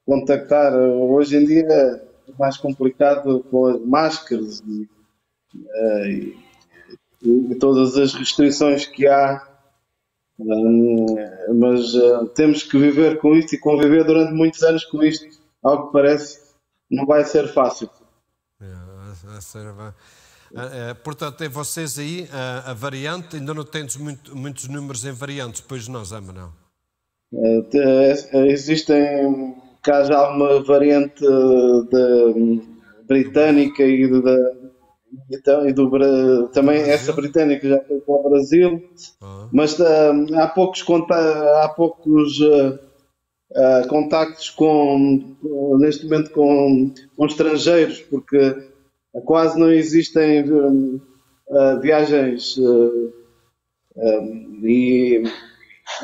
contactar, hoje em dia mais complicado com as máscaras e, eh, e, e todas as restrições que há. Eh, mas eh, temos que viver com isto e conviver durante muitos anos com isto. Ao que parece, não vai ser fácil. É, portanto, tem é vocês aí a, a variante, ainda não tens muito, muitos números em variantes, pois nós Zama, não? É, existem caso há uma variante eh, de, britânica e, então, e do também Brasil? essa britânica já foi para o Brasil, ah. mas eh, há poucos, há poucos uh, uh, contactos com, com, neste momento com, com, estrangeiros, porque quase não existem uh, viagens e,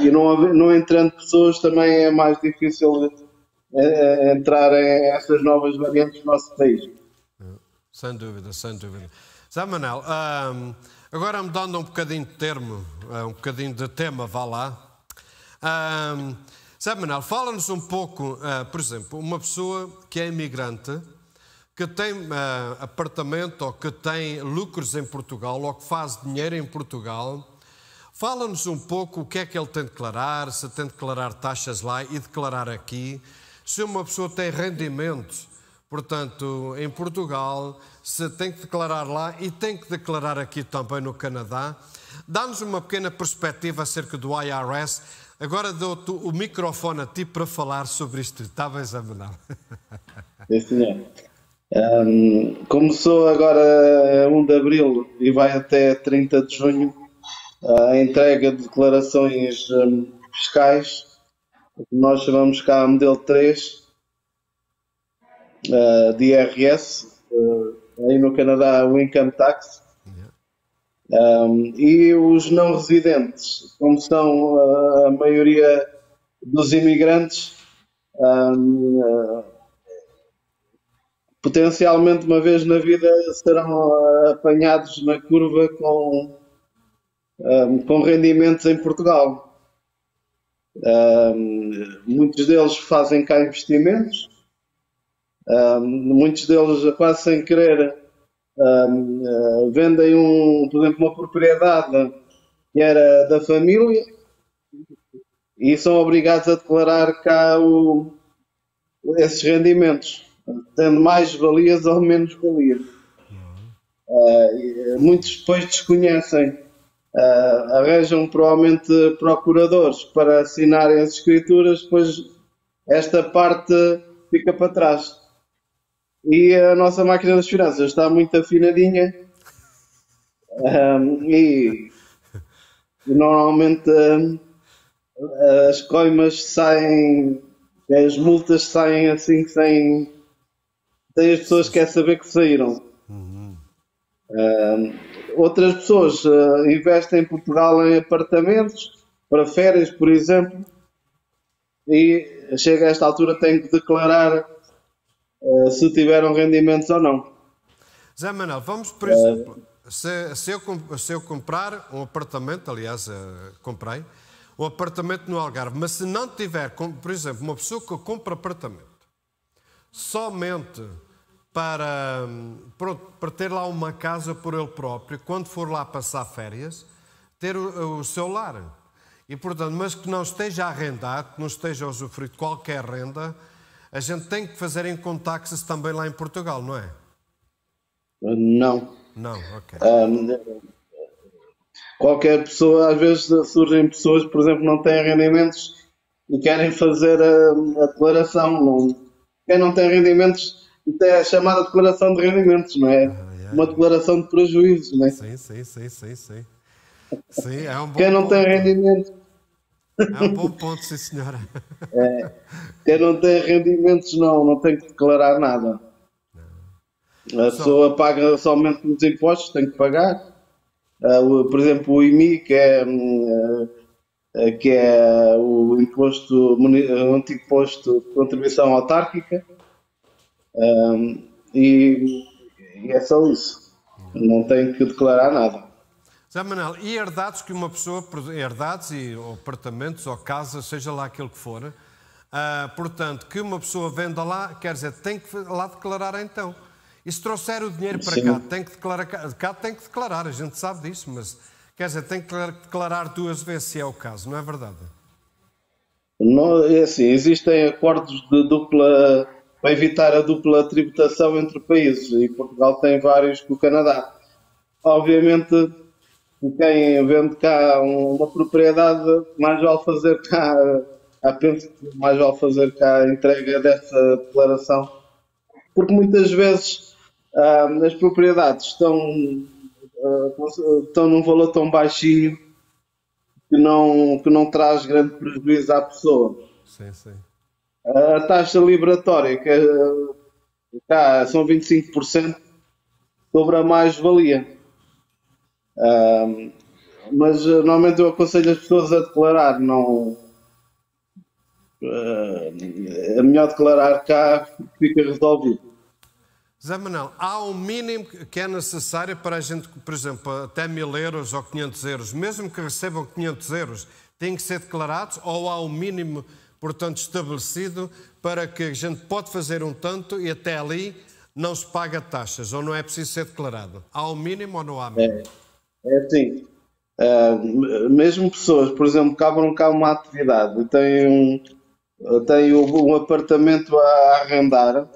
e não, não entrando pessoas também é mais difícil entrar a entrarem essas novas variantes no nosso país. Sem dúvida, sem dúvida. Zé Manel, hum, agora mudando um bocadinho de termo, eh, um bocadinho de tema, vá lá. Hum, Zé Manel, fala-nos um pouco, uh, por exemplo, uma pessoa que é imigrante, que tem uh, apartamento ou que tem lucros em Portugal ou que faz dinheiro em Portugal, fala-nos um pouco o que é que ele tem de declarar, se tem de declarar taxas lá e declarar aqui se uma pessoa tem rendimentos, portanto, em Portugal, se tem que declarar lá e tem que declarar aqui também no Canadá, dá-nos uma pequena perspectiva acerca do IRS. Agora dou-te o microfone a ti para falar sobre isto. Estavas a mandar. Sim, senhor. Um, começou agora 1 de abril e vai até 30 de junho a entrega de declarações fiscais nós chamamos cá modelo 3 uh, eh, de IRS, uh, eh, aí no Canadá o Income Tax. Um, e os não residentes, como são uh, a maioria dos imigrantes, um, potencialmente uma vez na vida serão apanhados na curva com, um, com rendimentos em Portugal. Um, muitos deles fazem cá investimentos, um, muitos deles eh, quase sem querer um, uh, eh, vendem, um, por exemplo, uma propriedade que era da família e são obrigados a declarar cá o, esses rendimentos, tendo mais valias ou menos valias. Uh, muitos depois desconhecem Uh, arranjam provavelmente procuradores para assinarem as escrituras, pois esta parte fica para trás. E a nossa máquina das finanças está muito afinadinha um, ah, e normalmente ah, as coimas saem, as multas saem assim sem, sem as pessoas querem saber que saíram. Uhum. Um, outras pessoas uh, investem em Portugal em apartamentos para férias, por exemplo, e chega a esta altura tem que declarar uh, se tiveram rendimentos ou não. Zé Manuel, vamos por exemplo, eh, se, se, eu, se eu comprar um apartamento, aliás, comprei um apartamento no Algarve, mas se não tiver, por exemplo, uma pessoa que compra apartamento somente para, hum, para ter lá uma casa por ele próprio, quando for lá passar férias, ter o, o seu lar. E, portanto, mas que não esteja a arrendar, que não esteja a qualquer renda, a gente tem que fazer em contactos também lá em Portugal, não é? Uh, não. Não, ok. Um, qualquer pessoa, às vezes surgem pessoas, por exemplo, não têm rendimentos e querem fazer a, a declaração. Quem não tem rendimentos isto é a chamada declaração de rendimentos, não é? Ah, yeah. Uma declaração de prejuízos, não é? Sim, sim, sim, sim, sim. sim é um bom Quem não ponto. tem rendimentos? É um bom ponto, sim senhora. É. Quem não tem rendimentos não, não tem que declarar nada. A só... pessoa paga somente os impostos, tem que pagar. Ah, por exemplo, o IMI, que é, hum, eh, que é o imposto, o antigo imposto de contribuição autárquica, um, e, e, é só isso. Não tenho que declarar nada. Zé Manuel e herdados que uma pessoa, herdados e ou apartamentos ou casas, seja lá aquilo que for, uh, portanto, que uma pessoa venda lá, quer dizer, tem que lá declarar então. E se trouxer o dinheiro para Sim. cá, tem que declarar, cá tem que declarar, a gente sabe disso, mas quer dizer, tem que declarar duas vezes se é o caso, não é verdade? Não, é assim, existem acordos de dupla para evitar a dupla tributação entre países e Portugal tem vários com o Canadá. Obviamente, quem vende cá uma propriedade, mais vale fazer cá, ah, penso mais vale fazer cá a entrega dessa declaração, porque muitas vezes ah, as propriedades estão, ah, estão num valor tão baixinho que não, que não traz grande prejuízo à pessoa. Sim, sim a taxa liberatória, que cá são 25% sobre a mais-valia. Um, mas normalmente eu aconselho as pessoas a declarar, não. Uh, é melhor declarar cá, fica resolvido. Zé Manuel, há um mínimo que é necessário para a gente, por exemplo, até mil euros ou 500 euros, mesmo que recebam 500 euros, têm que ser declarados ou há um mínimo portanto, estabelecido para que a gente pode fazer um tanto e até ali não se paga taxas ou não é preciso ser declarado. Há o um mínimo ou não há mínimo? É, é assim. Uh, mesmo pessoas, por exemplo, cabram cá uma atividade, têm um, têm um apartamento a arrendar,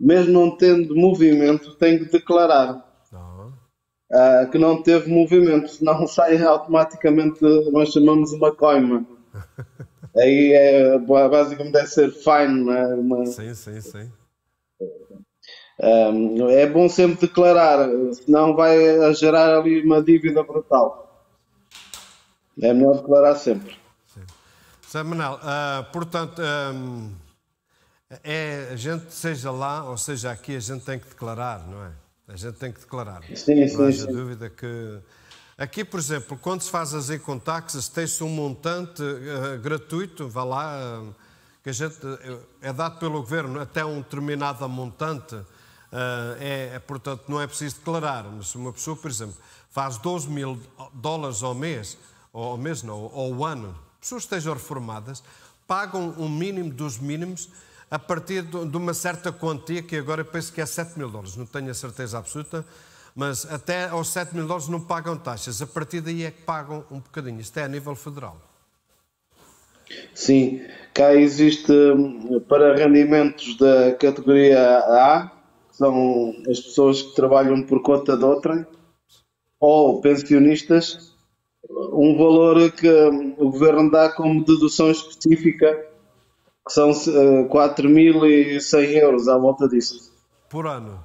mesmo não tendo movimento, tem que declarar Uh, que não teve movimento, senão sai automaticamente, nós chamamos uma coima. Aí é, basicamente deve é ser fine. É? mas Sim, sim, sim. é bom sempre declarar, senão vai gerar ali uma dívida brutal. É melhor declarar sempre. Sim. Manuel, uh, portanto, um, é, a gente, seja lá ou seja aqui, a gente tem que declarar, não é? A gente tem que declarar. Sim, não sim, haja sim. dúvida que Aqui, por exemplo, quando se faz as econtaxas, tem-se um montante uh, gratuito, vá lá, uh, que a gente, uh, é dado pelo governo até um determinado montante. É, é, portanto, não é preciso declarar, mas se uma pessoa, por exemplo, faz 12 mil dólares ao mês, ou ao mês não, ou ao ano, pessoas que estejam reformadas, pagam um mínimo dos mínimos a partir de, de uma certa quantia, que agora eu penso que é 7 mil dólares, não tenho a certeza absoluta, mas até aos 7 mil dólares não pagam taxas, a partir daí é que pagam um bocadinho. Isto é a nível federal. Sim, cá existe hum, para rendimentos da categoria A, que são as pessoas que trabalham por conta de outrem, ou pensionistas, um valor que hum, o governo dá como dedução específica, que são 4.100 eh, euros à volta disso. Por ano?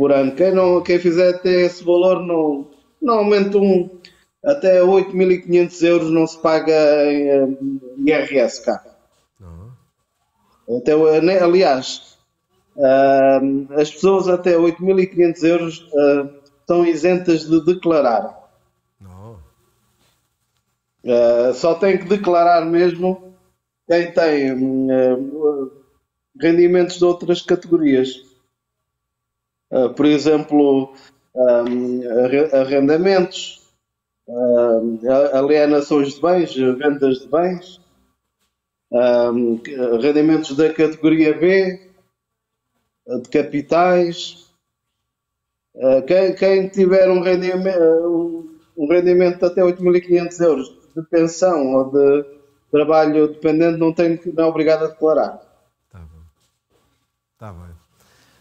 por ano. Quem, não, quem fizer até esse valor não, não aumenta um até 8.500 euros não se paga IRS cá. Uhum. aliás, uh, as pessoas até 8.500 euros uh, estão isentas de declarar. Uh, só tem que declarar mesmo quem tem rendimentos de outras categorias. Ah, por exemplo, um, arrendamentos, um, alienações de bens, eh, vendas de bens, um, eh, rendimentos da categoria B, eh, de capitais. Ah, quem, quem, tiver um rendimento, um rendimento de até 8.500 euros de pensão ou de trabalho dependente não, tem, não é obrigado a declarar. Está bom. Está bom.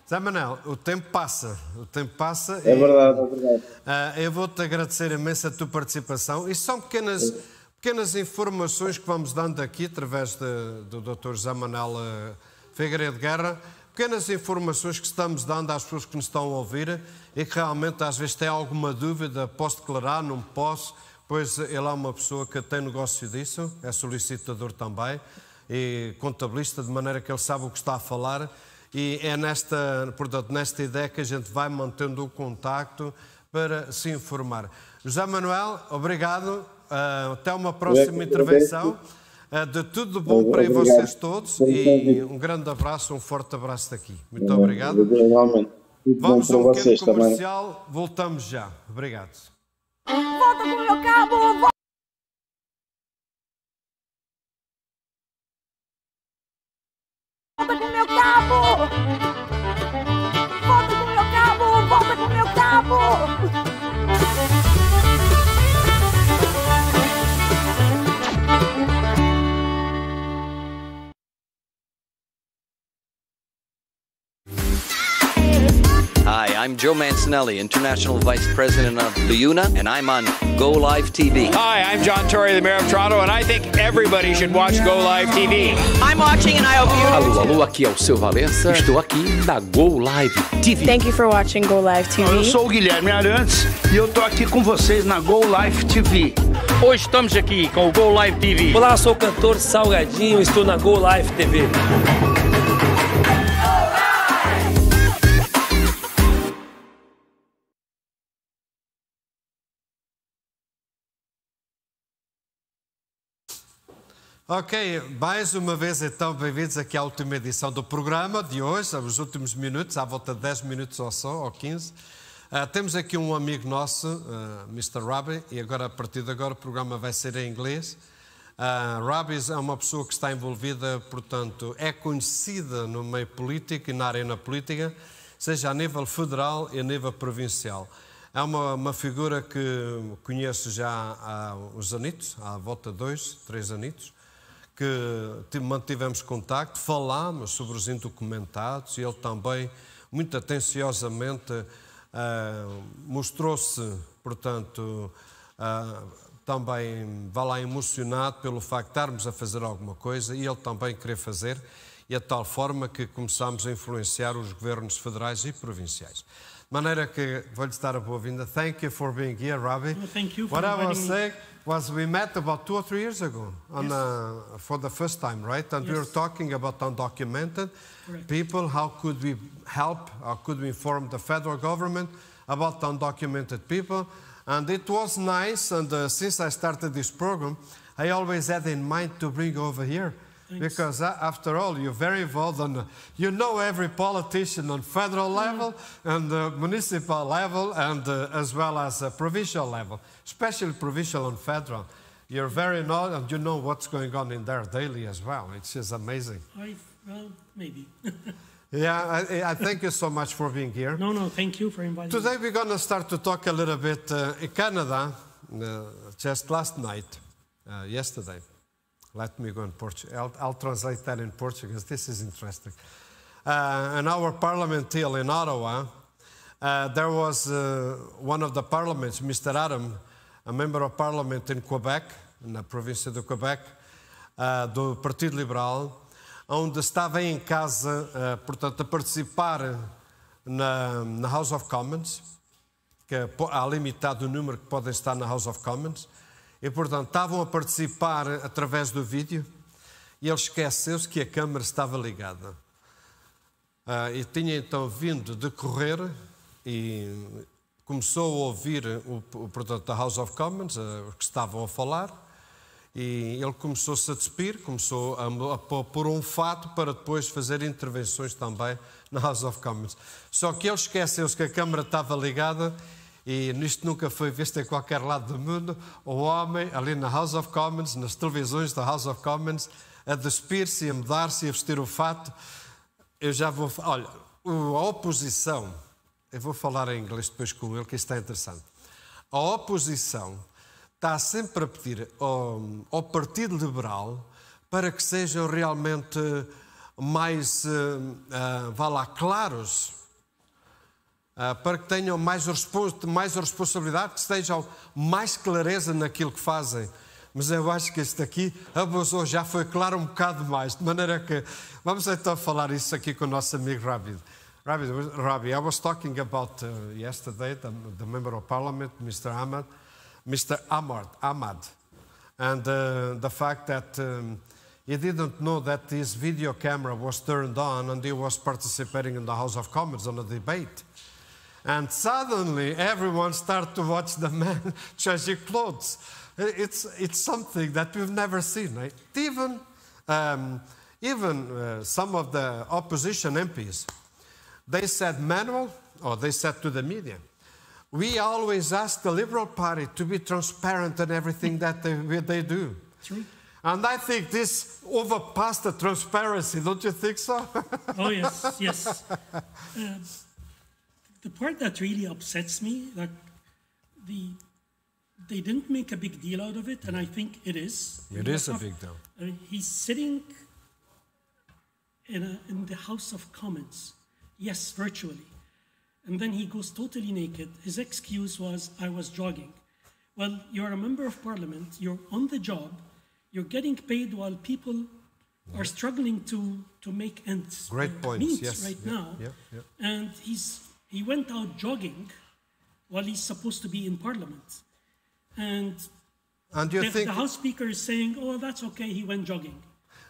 Zé Manel, o tempo passa, o tempo passa. É e, verdade, é verdade. Uh, eu vou-te agradecer imenso a tua participação. e são pequenas, pequenas informações que vamos dando aqui através de, do Dr. Zé Manel uh, Figueiredo Guerra, pequenas informações que estamos dando às pessoas que nos estão a ouvir e que realmente às vezes têm alguma dúvida, posso declarar, não posso, pois ele é uma pessoa que tem negócio disso, é solicitador também e contabilista, de maneira que ele sabe o que está a falar e é nesta, portanto, nesta ideia que a gente vai mantendo o contacto para se informar. José Manuel, obrigado. Uh, até uma próxima intervenção. Uh, de tudo de bom para vocês todos e um grande abraço, um forte abraço daqui. Muito obrigado. Vamos a um pequeno comercial, voltamos já. Obrigado. Volta com o meu cabo! I'm Joe Mancinelli, International Vice President of Liuna, and I'm on Go Live TV. Hi, I'm John Torrey, the Mayor of Toronto, and I think everybody should watch Go Live TV. I'm watching and I hope you Alô, alô, aqui é o Seu Valença. Estou aqui na Go Live TV. Thank you for watching Go Live TV. Eu sou o Guilherme Arantes e eu tô aqui com vocês na Go Live TV. Hoje estamos aqui com o Go Live TV. Olá, sou o cantor Salgadinho, estou na Go Live TV. Ok, mais uma vez então, bem-vindos aqui à última edição do programa de hoje, aos últimos minutos, à volta de 10 minutos ou só, ou 15. Uh, ah, temos aqui um amigo nosso, uh, ah, Mr. Robbie, e agora, a partir de agora, o programa vai ser em inglês. Uh, ah, Robbie é uma pessoa que está envolvida, portanto, é conhecida no meio político e na arena política, seja a nível federal e a nível provincial. É uma, uma figura que conheço já há uns anitos, há volta de dois, três anitos que mantivemos contacto, falámos sobre os indocumentados e ele também, muito atenciosamente, uh, mostrou-se, portanto, uh, também, vá lá, emocionado pelo facto de estarmos a fazer alguma coisa e ele também querer fazer, e é de tal forma que começámos a influenciar os governos federais e provinciais. maneira que vou-lhe estar a boa-vinda. Thank you for being here, Robbie. Well, thank you What I was saying was we met about two or three years ago on, yes. uh, for the first time, right? And yes. we were talking about undocumented people. How could we help? How could we inform the federal government about undocumented people? And it was nice. And uh, since I started this program, I always had in mind to bring over here because uh, after all, you're very involved and you know every politician on federal mm. level mm. and uh, municipal level and uh, as well as uh, provincial level, especially provincial and federal. You're very knowledgeable and you know what's going on in there daily as well. It's just amazing. I, well, maybe. Yeah, I, I, thank you so much for being here. No, no, thank you for inviting Today me. Today we're going to start to talk a little bit uh, in Canada, uh, just last night, uh, yesterday. let me go in Portuguese. I'll, I'll, translate that in Portuguese. This is interesting. Uh, in our parliament deal in Ottawa, uh, there was uh, one of the parliaments, Mr. Adam, a member of parliament in Quebec, na província do Quebec, uh, do Partido Liberal, onde estava em casa, uh, portanto, a participar na, na House of Commons, que é há limitado o número que podem estar na House of Commons, e, portanto, estavam a participar através do vídeo e ele esqueceu-se que a câmara estava ligada. Ah, e tinha então vindo de correr e começou a ouvir o, o portanto, da House of Commons, ah, o que estavam a falar, e ele começou-se a despir, começou a, a pôr um fato para depois fazer intervenções também na House of Commons. Só que ele esqueceu-se que a câmara estava ligada e nisto nunca foi visto em qualquer lado do mundo, o homem ali na House of Commons, nas televisões da House of Commons, a despir-se, a mudar-se, a vestir o fato. Eu já vou. Olha, a oposição, eu vou falar em inglês depois com ele, que isto está é interessante. A oposição está sempre a pedir ao, ao Partido Liberal para que sejam realmente mais, uh, uh, vá lá, claros ah, para que tenham mais, mais responsabilidade, que estejam mais clareza naquilo que fazem. Mas eu acho que este aqui abusou, já foi claro um bocado mais, de maneira que vamos então falar isso aqui com o nosso amigo Rabi. Rabi, I was talking about uh, yesterday the, the, member of parliament, Mr. Ahmad, Mr. Ahmad, Ahmad and uh, the fact that um, he didn't know that his video camera was turned on and he was participating in the House of Commons on a debate. And suddenly everyone starts to watch the man changing clothes. It's, it's something that we've never seen, right? Even, um, even uh, some of the opposition MPs, they said, Manuel, or they said to the media, we always ask the Liberal Party to be transparent in everything that they, they do. True. And I think this overpassed the transparency, don't you think so? oh, yes, yes. Uh, the part that really upsets me, like the they didn't make a big deal out of it, and I think it is. It is a big deal. I mean, he's sitting in, a, in the House of Commons, yes, virtually. And then he goes totally naked. His excuse was, I was jogging. Well, you're a member of parliament, you're on the job, you're getting paid while people yeah. are struggling to, to make ends Great uh, points, yes. right yeah. now. Yeah. And he's he went out jogging while he's supposed to be in parliament. And, and the, the, House Speaker is saying, oh, that's okay, he went jogging.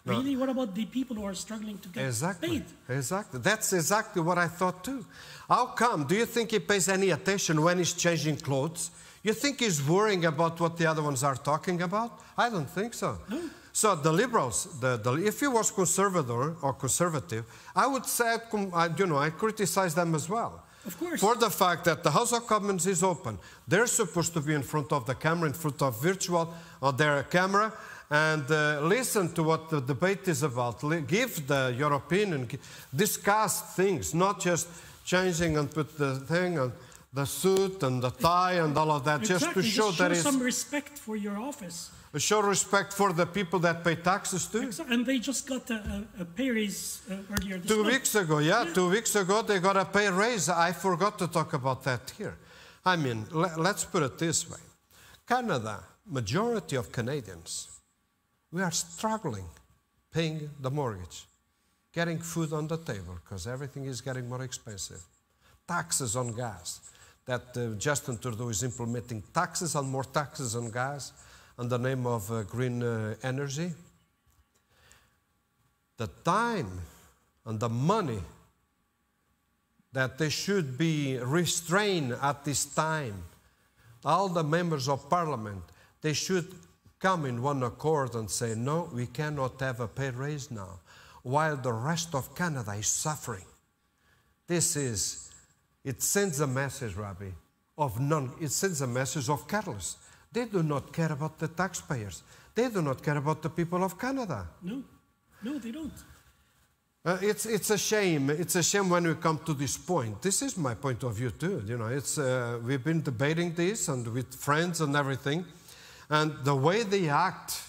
No. Really, what about the people who are struggling to get exactly, paid? Exactly. That's exactly what I thought too. How come? Do you think he pays any attention when he's changing clothes? You think he's worrying about what the other ones are talking about? I don't think so. No. So the liberals, the, the, if he was conservative or conservative, I would say, I, you know, I criticize them as well. Of course. For the fact that the House of Commons is open. They're supposed to be in front of the camera, in front of virtual on uh, their camera, and uh, listen to what the debate is about. Give the, your opinion, discuss things, not just changing and put the thing and the suit and the tie and all of that, exactly. just to show, just show some respect for your office show respect for the people that pay taxes too. And they just got a, a pay raise uh, earlier Two month. weeks ago, yeah, yeah, two weeks ago they got a pay raise. I forgot to talk about that here. I mean, let's put it this way. Canada, majority of Canadians, we are struggling paying the mortgage, getting food on the table because everything is getting more expensive, taxes on gas, that uh, Justin Trudeau is implementing taxes and more taxes on gas and the name of uh, green uh, energy. The time and the money that they should be restrained at this time. All the members of parliament, they should come in one accord and say, no, we cannot have a pay raise now, while the rest of Canada is suffering. This is, it sends a message, Rabbi, of none, it sends a message of carelessness they do not care about the taxpayers. They do not care about the people of Canada. No, no, they don't. Uh, it's, it's a shame. It's a shame when we come to this point. This is my point of view too. You know, it's, uh, we've been debating this and with friends and everything, and the way they act.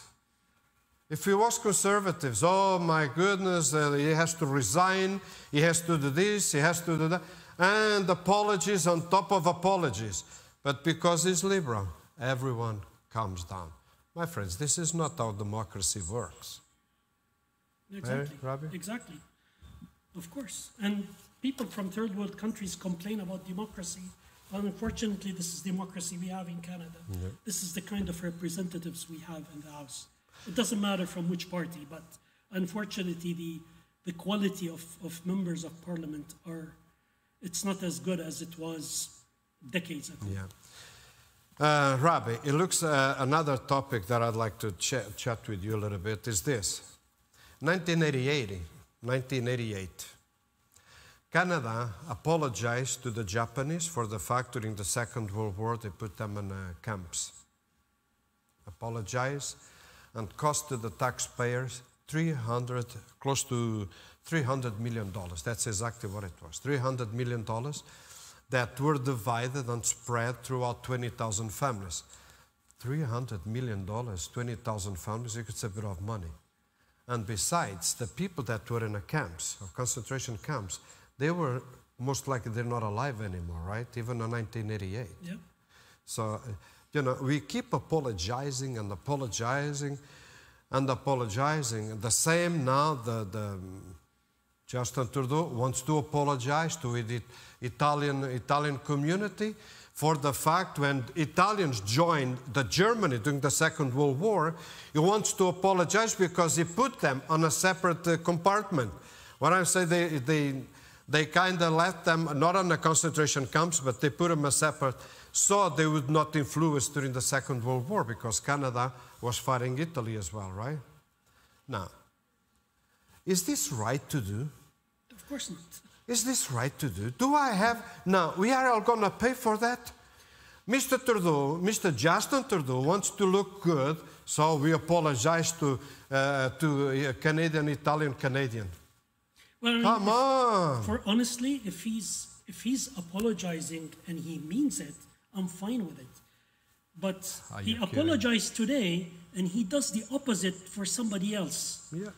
If he was conservatives, oh my goodness, uh, he has to resign, he has to do this, he has to do that, and apologies on top of apologies, but because he's liberal everyone comes down. My friends, this is not how democracy works. Exactly. exactly. Of course. And people from third world countries complain about democracy. Unfortunately, this is democracy we have in Canada. Yeah. This is the kind of representatives we have in the House. It doesn't matter from which party, but unfortunately, the, the quality of, of members of parliament are, it's not as good as it was decades ago. Yeah. Uh, Rabbi, it looks uh, another topic that I'd like to ch chat with you a little bit is this. 1988, 1988, Canada apologized to the Japanese for the fact during the Second World War they put them in uh, camps. Apologized and costed the taxpayers 300, close to 300 million dollars. That's exactly what it was, 300 million dollars that were divided and spread throughout 20,000 families. $300 million, 20,000 families, it's a bit of money. And besides, the people that were in the camps, or concentration camps, they were most likely they're not alive anymore, right? Even in 1988. Yeah. So, uh, you know, we keep apologizing and apologizing and apologizing. The same now, the, the um, Justin Trudeau wants to apologize to it Italian, Italian community for the fact when Italians joined the Germany during the Second World War, he wants to apologize because he put them on a separate uh, compartment. When I say they, they, they kind of left them, not on the concentration camps, but they put them a separate, so they would not influence during the Second World War because Canada was fighting Italy as well, right? Now, is this right to do? Of course not. Is this right to do? Do I have now? We are all going to pay for that. Mr. Trudeau, Mr. Justin Trudeau wants to look good, so we apologize to uh, to uh, Canadian, Italian, Canadian. Well, come if, on. For honestly, if he's if he's apologizing and he means it, I'm fine with it. But Are he apologized kidding? today, and he does the opposite for somebody else. Yeah.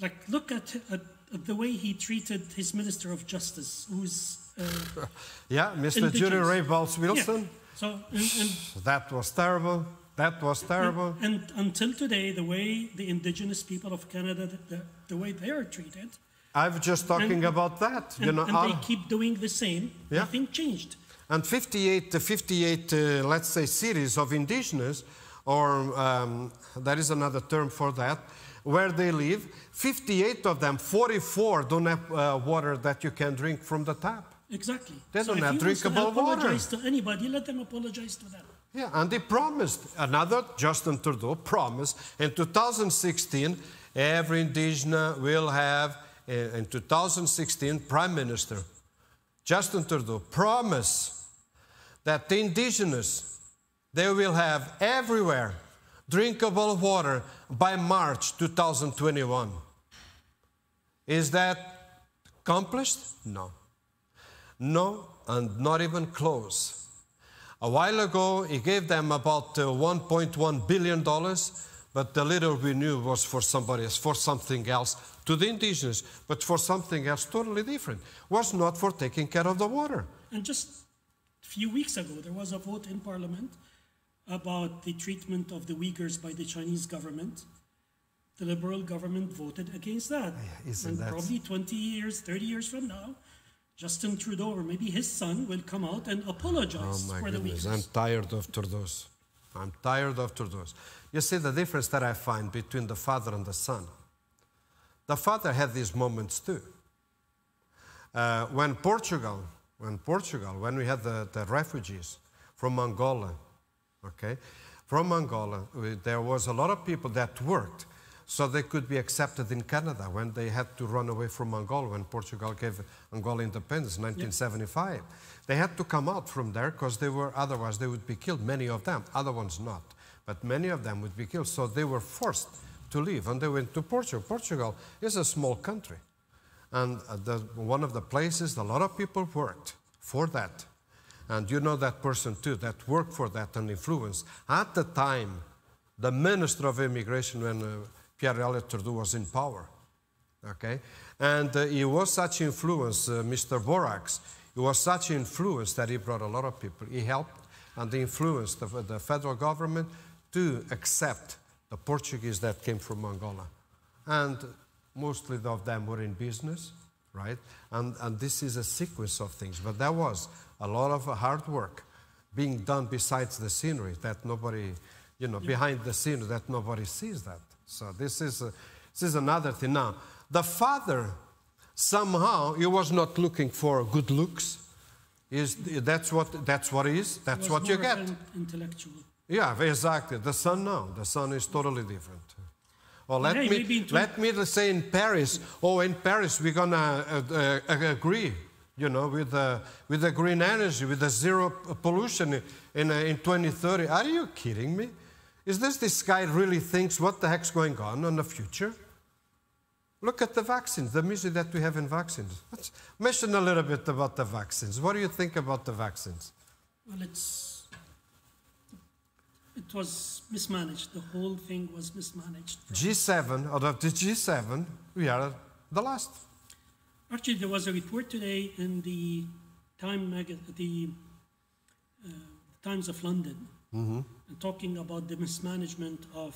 Like look at, at the way he treated his Minister of Justice, who's. Uh, yeah, Mr. Indigenous. Judy Raybalds Wilson. Yeah. So, and, and that was terrible. That was terrible. And, and, until today, the way the indigenous people of Canada, the, the way they are treated. I was just talking about that. you know, and they ah. keep doing the same. Yeah. Nothing changed. And 58, 58, uh, let's say, series of indigenous, or um, there is another term for that, where they live, 58 of them, 44, don't have uh, water that you can drink from the tap. Exactly. They so don't have drinkable water. If you apologize to anybody, let them apologize to them. Yeah, and they promised. Another, Justin Trudeau promised in 2016, every indigenous will have, uh, in 2016, Prime Minister Justin Trudeau promised that the indigenous, they will have everywhere drinkable water by March 2021. Is that accomplished? No. No, and not even close. A while ago, he gave them about uh, $1.1 billion, but the little we knew was for somebody else, for something else, to the indigenous, but for something else totally different. Was not for taking care of the water. And just a few weeks ago, there was a vote in Parliament about the treatment of the Uyghurs by the Chinese government. The liberal government voted against that. Isn't and that... probably 20 years, 30 years from now, Justin Trudeau or maybe his son will come out and apologize oh for goodness. the Uyghurs. I'm tired of Trudeau's. I'm tired of Trudeau's. You see the difference that I find between the father and the son. The father had these moments too. Uh, when Portugal, when Portugal, when we had the, the refugees from Angola, okay, from Angola. Uh, there was a lot of people that worked so they could be accepted in Canada when they had to run away from Angola when Portugal gave Angola independence in 1975. They had to come out from there because they were otherwise they would be killed, many of them, other ones not. But many of them would be killed, so they were forced to leave and they went to Portugal. Portugal is a small country. And uh, the, one of the places a lot of people worked for that. And you know that person too that worked for that and influenced. At the time, the Minister of Immigration, when uh, Pierre Elliott Trudeau was in power, okay? And uh, he was such influence, uh, Mr. Borax, he was such influence that he brought a lot of people. He helped and influenced the, the federal government to accept the Portuguese that came from Angola. And mostly of them were in business, right? And, and this is a sequence of things, but that was a lot of hard work being done besides the scenery that nobody, you know, yeah. behind the scenes that nobody sees that. So this is, uh, this is another thing. Now, the father, somehow, he was not looking for good looks. Is that's what that's what is that's what you get. Intellectual. Yeah, exactly. The son now. The son is totally different. well, let hey, me let me say in Paris. Oh, in Paris we're gonna uh, uh, agree you know, with, the uh, with the green energy, with the zero pollution in, in uh, 2030. Are you kidding me? Is this this guy really thinks what the heck's going on in the future? Look at the vaccines, the misery that we have in vaccines. Let's mention a little bit about the vaccines. What do you think about the vaccines? Well, it's it was mismanaged. The whole thing was mismanaged. G7, out of the G7, we are the last Actually, there was a report today in the Time the uh, Times of London, mm -hmm. talking about the mismanagement of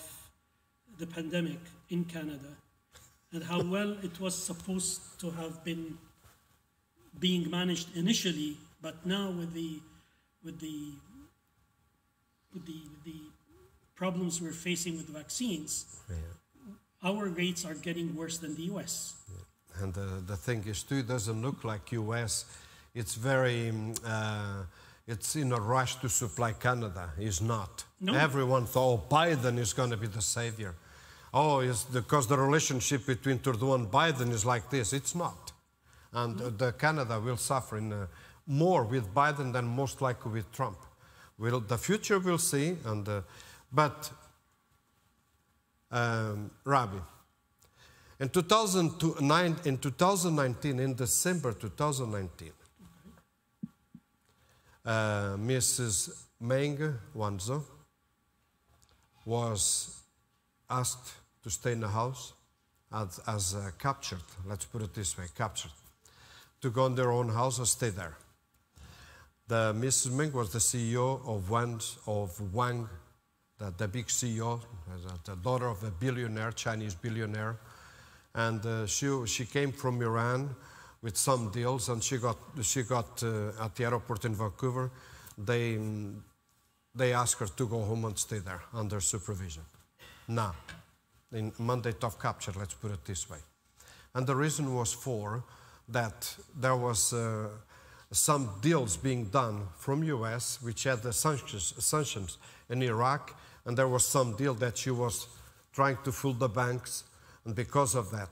the pandemic in Canada and how well it was supposed to have been being managed initially, but now with the with the with the, the problems we're facing with vaccines, yeah. our rates are getting worse than the U.S. And the, the thing is, too, it doesn't look like US. It's very, mm, uh, it's in a rush to supply Canada. It's not. No. Everyone thought, oh, Biden is going to be the savior. Oh, it's because the relationship between Trudeau and Biden is like this. It's not. And mm-hmm. the Canada will suffer in, uh, more with Biden than most likely with Trump. We'll, the future will see. And, uh, but, um, Robbie, in, 2019, in December 2019, uh, Mrs. Meng Wanzhou was asked to stay in the house as, as uh, captured, let's put it this way, captured, to go in their own house and stay there. The Mrs. Meng was the CEO of Wang, of Wang the, the big CEO, the daughter of a billionaire, Chinese billionaire, and uh, she, she came from Iran with some deals, and she got, she got uh, at the airport in Vancouver. They, they asked her to go home and stay there under supervision. Now, in mandate of capture, let's put it this way. And the reason was for that there was uh, some deals being done from U.S. which had the sanctions, sanctions in Iraq, and there was some deal that she was trying to fool the banks and because of that,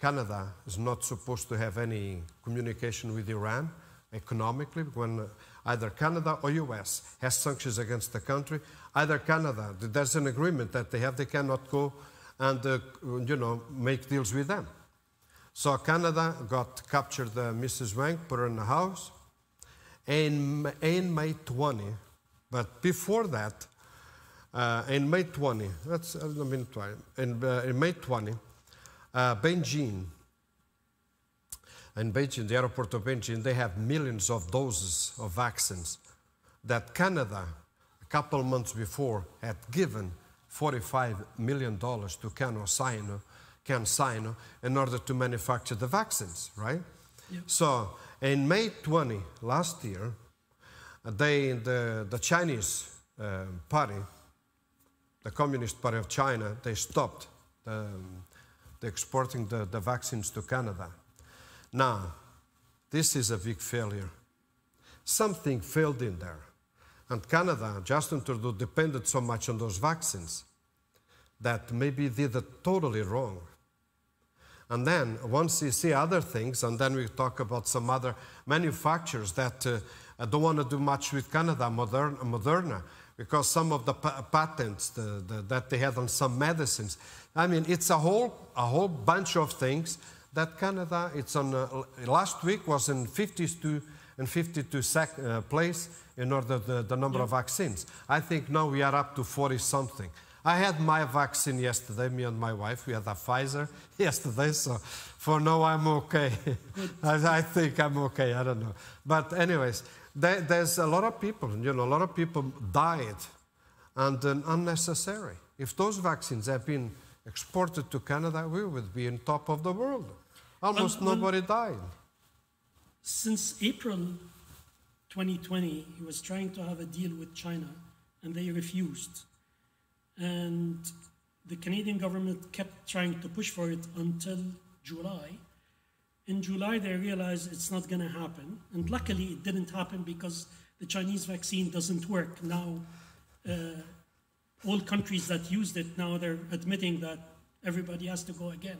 Canada is not supposed to have any communication with Iran economically when either Canada or US has sanctions against the country. Either Canada, there's an agreement that they have, they cannot go and, uh, you know, make deals with them. So Canada got captured uh, Mrs. Wang, put her in the house, in, in May 20. But before that, uh, in May 20, that's I uh, mean 20, in, uh, in May 20, uh, Beijing, in Beijing, the airport of Beijing, they have millions of doses of vaccines that Canada, a couple months before, had given 45 million dollars to CanSino, CanSino, in order to manufacture the vaccines, right? Yep. So in May 20 last year, they, the, the Chinese uh, party the Communist Party of China, they stopped the, um, the exporting the, the vaccines to Canada. Now, this is a big failure. Something failed in there. And Canada, Justin Trudeau depended so much on those vaccines that maybe did it totally wrong. And then once you see other things, and then we talk about some other manufacturers that uh, don't want to do much with Canada, Moderna because some of the patents the, the, that they had on some medicines. I mean, it's a whole, a whole bunch of things that Canada, it's on, uh, last week was in 52 in 52 sec, uh, place in order the, the number yeah. of vaccines. I think now we are up to 40 something. I had my vaccine yesterday, me and my wife. We had a Pfizer yesterday, so for now I'm okay. I, I think I'm okay, I don't know. But, anyways, there, there's a lot of people, you know, a lot of people died and uh, unnecessary. If those vaccines had been exported to Canada, we would be on top of the world. Almost nobody died. Since April 2020, he was trying to have a deal with China, and they refused. And the Canadian government kept trying to push for it until July, in July, they realized it's not going to happen. And luckily, it didn't happen because the Chinese vaccine doesn't work. Now, uh, all countries that used it, now they're admitting that everybody has to go again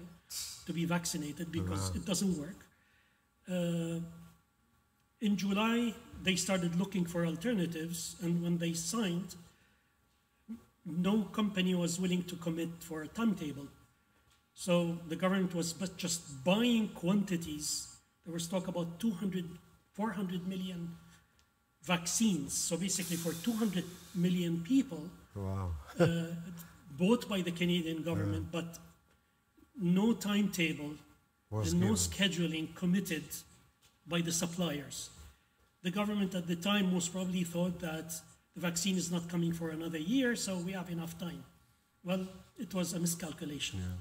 to be vaccinated because wow. it doesn't work. Uh, in July, they started looking for alternatives, and when they signed, no company was willing to commit for a timetable. So the government was just buying quantities. There was talk about 200, 400 million vaccines. So basically, for 200 million people, wow. uh, bought by the Canadian government, yeah. but no timetable was and given. no scheduling committed by the suppliers. The government at the time most probably thought that the vaccine is not coming for another year, so we have enough time. Well, it was a miscalculation. Yeah.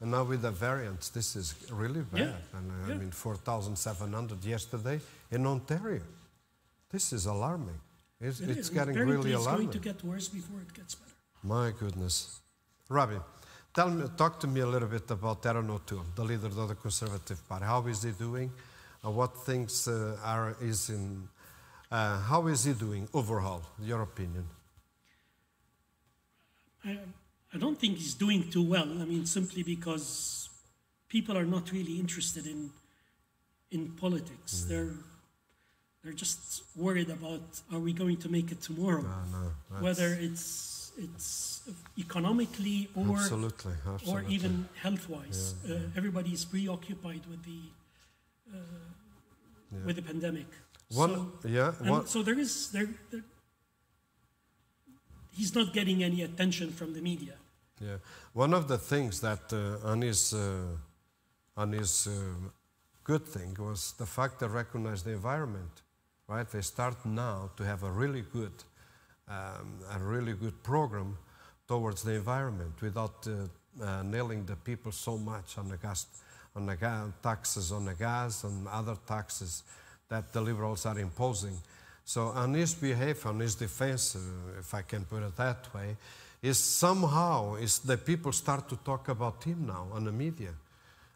And now with the variants, this is really bad. Yeah. And uh, yeah. I mean, 4,700 yesterday in Ontario. This is alarming. It's, it it's getting Apparently really it's alarming. It's going to get worse before it gets better. My goodness. Robbie, tell me, talk to me a little bit about Darren O'Toole, the leader of the Conservative Party. How is he doing? Uh, what things uh, are is in? Uh, how is he doing overall? Your opinion? I, I don't think he's doing too well. I mean, simply because people are not really interested in in politics. Mm. They're they're just worried about are we going to make it tomorrow? Ah, no, no, Whether it's it's economically or absolutely, absolutely. or even health wise. Yeah, uh, yeah. everybody is preoccupied with the uh, yeah. with the pandemic. One, so, yeah. One, so there is there, there he's not getting any attention from the media. Yeah, one of the things that uh, on his uh, on his uh, good thing was the fact they recognize the environment, right? They start now to have a really good um, a really good program towards the environment without uh, uh, nailing the people so much on the gas on the gas taxes on the gas and other taxes that the liberals are imposing. So on his behalf, on his defense, if I can put it that way, is somehow is the people start to talk about him now on the media.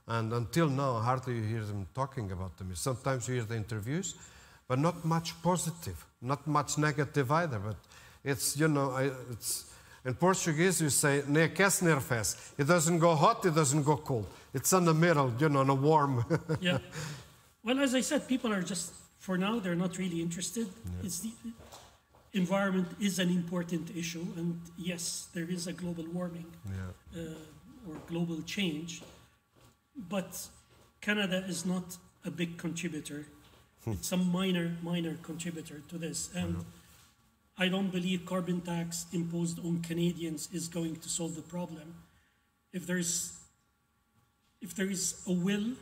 And until now, hardly you hear them talking about him. Sometimes you hear the interviews, but not much positive, not much negative either. But it's, you know, it's, in Portuguese you say, nem aquece It doesn't go hot, it doesn't go cold. It's in the middle, you know, in a warm. yeah. Well, as I said, people are just for now they're not really interested. It's the environment is an important issue, and yes, there is a global warming yeah. uh, or global change, but Canada is not a big contributor. Hmm. it's a minor, minor contributor to this, and. Yeah. Uh-huh. I don't believe carbon tax imposed on Canadians is going to solve the problem. If there's if there is a will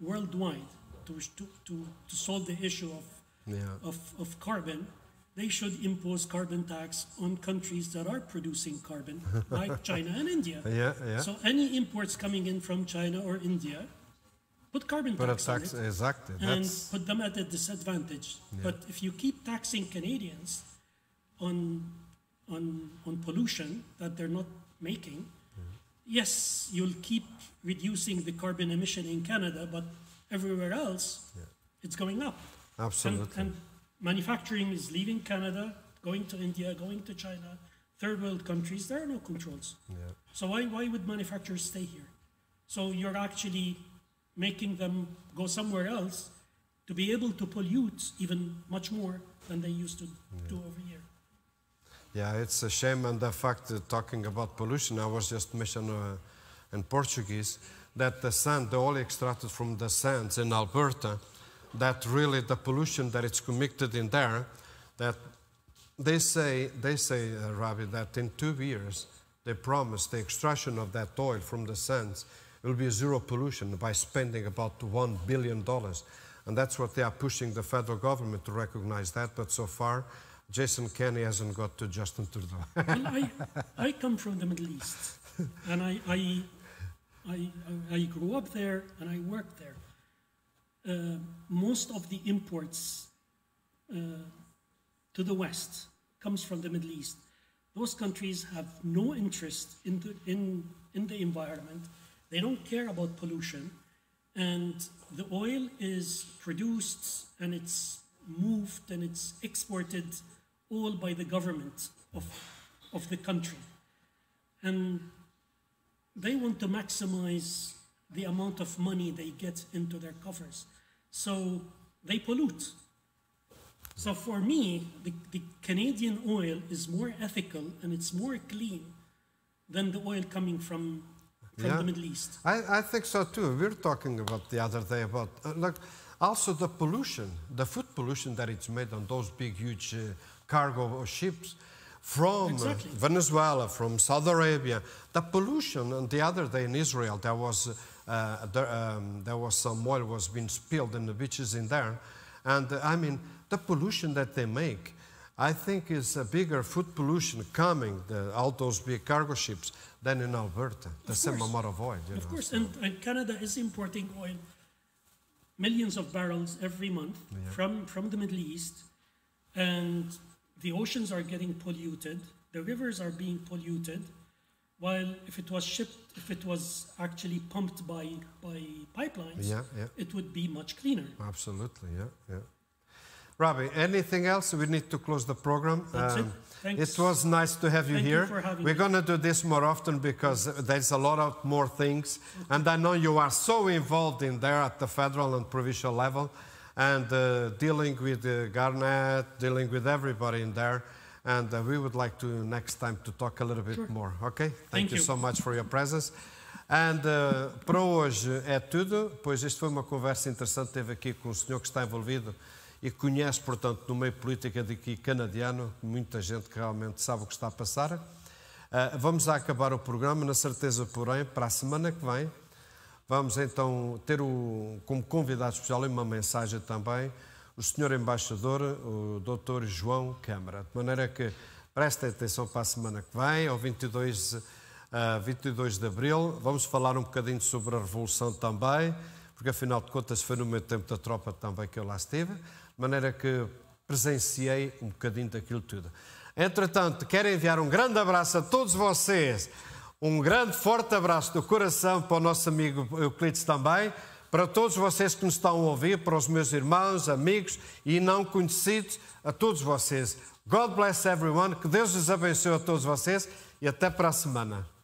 worldwide to, to, to solve the issue of, yeah. of, of carbon, they should impose carbon tax on countries that are producing carbon, like China and India. Yeah, yeah. So any imports coming in from China or India, put carbon put tax, tax on it, exactly. and That's... put them at a disadvantage. Yeah. But if you keep taxing Canadians on on on pollution that they're not making, yes, you'll keep reducing the carbon emission in Canada, but everywhere else, yeah. it's going up. Absolutely. And, and, manufacturing is leaving Canada, going to India, going to China, third world countries. There are no controls. Yeah. So why, why would manufacturers stay here? So you're actually making them go somewhere else to be able to pollute even much more than they used to yeah. do over here. Yeah, it's a shame. And the fact, that talking about pollution, I was just mentioning uh, in Portuguese that the sand, the oil extracted from the sands in Alberta, that really the pollution that it's committed in there, that they say, they say, uh, Rabbi, that in two years, they promise the extraction of that oil from the sands will be zero pollution by spending about $1 billion. And that's what they are pushing the federal government to recognize that. But so far, Jason Kenney hasn't got to Justin Trudeau. well, I, I come from the Middle East. And I, I, I, I grew up there and I worked there. Uh, most of the imports uh, to the West comes from the Middle East. Those countries have no interest in the, in, in the environment. They don't care about pollution. And the oil is produced and it's moved and it's exported all by the government of, of the country. And they want to maximize the amount of money they get into their coffers. So they pollute. So for me, the, the, Canadian oil is more ethical and it's more clean than the oil coming from, from yeah. the Middle East. I, I think so too. We were talking about the other day about, uh, also the pollution, the food pollution that it's made on those big, huge uh, cargo ships from exactly. Venezuela, from Saudi Arabia. The pollution, and the other day in Israel, there was, uh, there, um, there, was some oil was being spilled in the beaches in there. And uh, I mean, the pollution that they make, I think is a bigger food pollution coming, the, all those big cargo ships, than in Alberta, the of same course. amount of oil. of know, course, so. and, and, Canada is importing oil, millions of barrels every month yeah. from, from the Middle East. And the oceans are getting polluted, the rivers are being polluted, while if it was shipped, if it was actually pumped by, by pipelines, yeah, yeah. it would be much cleaner. Absolutely, yeah, yeah. Robbie, anything else? We need to close the program. That's um, it. Thanks. It was nice to have you Thank here. You We're going to do this more often because there's a lot of more things. Okay. And I know you are so involved in there at the federal and provincial level. and uh, dealing with uh, Garnet, dealing with everybody in there. And uh, we would like to next time to talk a little bit sure. more. Okay? Thank, Thank you, you, so much for your presence. And uh, para hoje é tudo, pois isto foi uma conversa interessante teve aqui com o senhor que está envolvido e conhece, portanto, no meio política aqui canadiano, muita gente que realmente sabe o que está a passar. Uh, vamos a acabar o programa, na certeza, porém, para a semana que vem, Vamos então ter o, como convidado especial e uma mensagem também o senhor embaixador, o Dr João Câmara. De maneira que prestem atenção para a semana que vem, ao 22, uh, 22 de abril. Vamos falar um bocadinho sobre a Revolução também, porque afinal de contas foi no meu tempo da tropa também que eu lá estive. De maneira que presenciei um bocadinho daquilo tudo. Entretanto, quero enviar um grande abraço a todos vocês. Um grande, forte abraço do coração para o nosso amigo Euclides também, para todos vocês que nos estão a ouvir, para os meus irmãos, amigos e não conhecidos, a todos vocês. God bless everyone, que Deus os abençoe a todos vocês e até para a semana.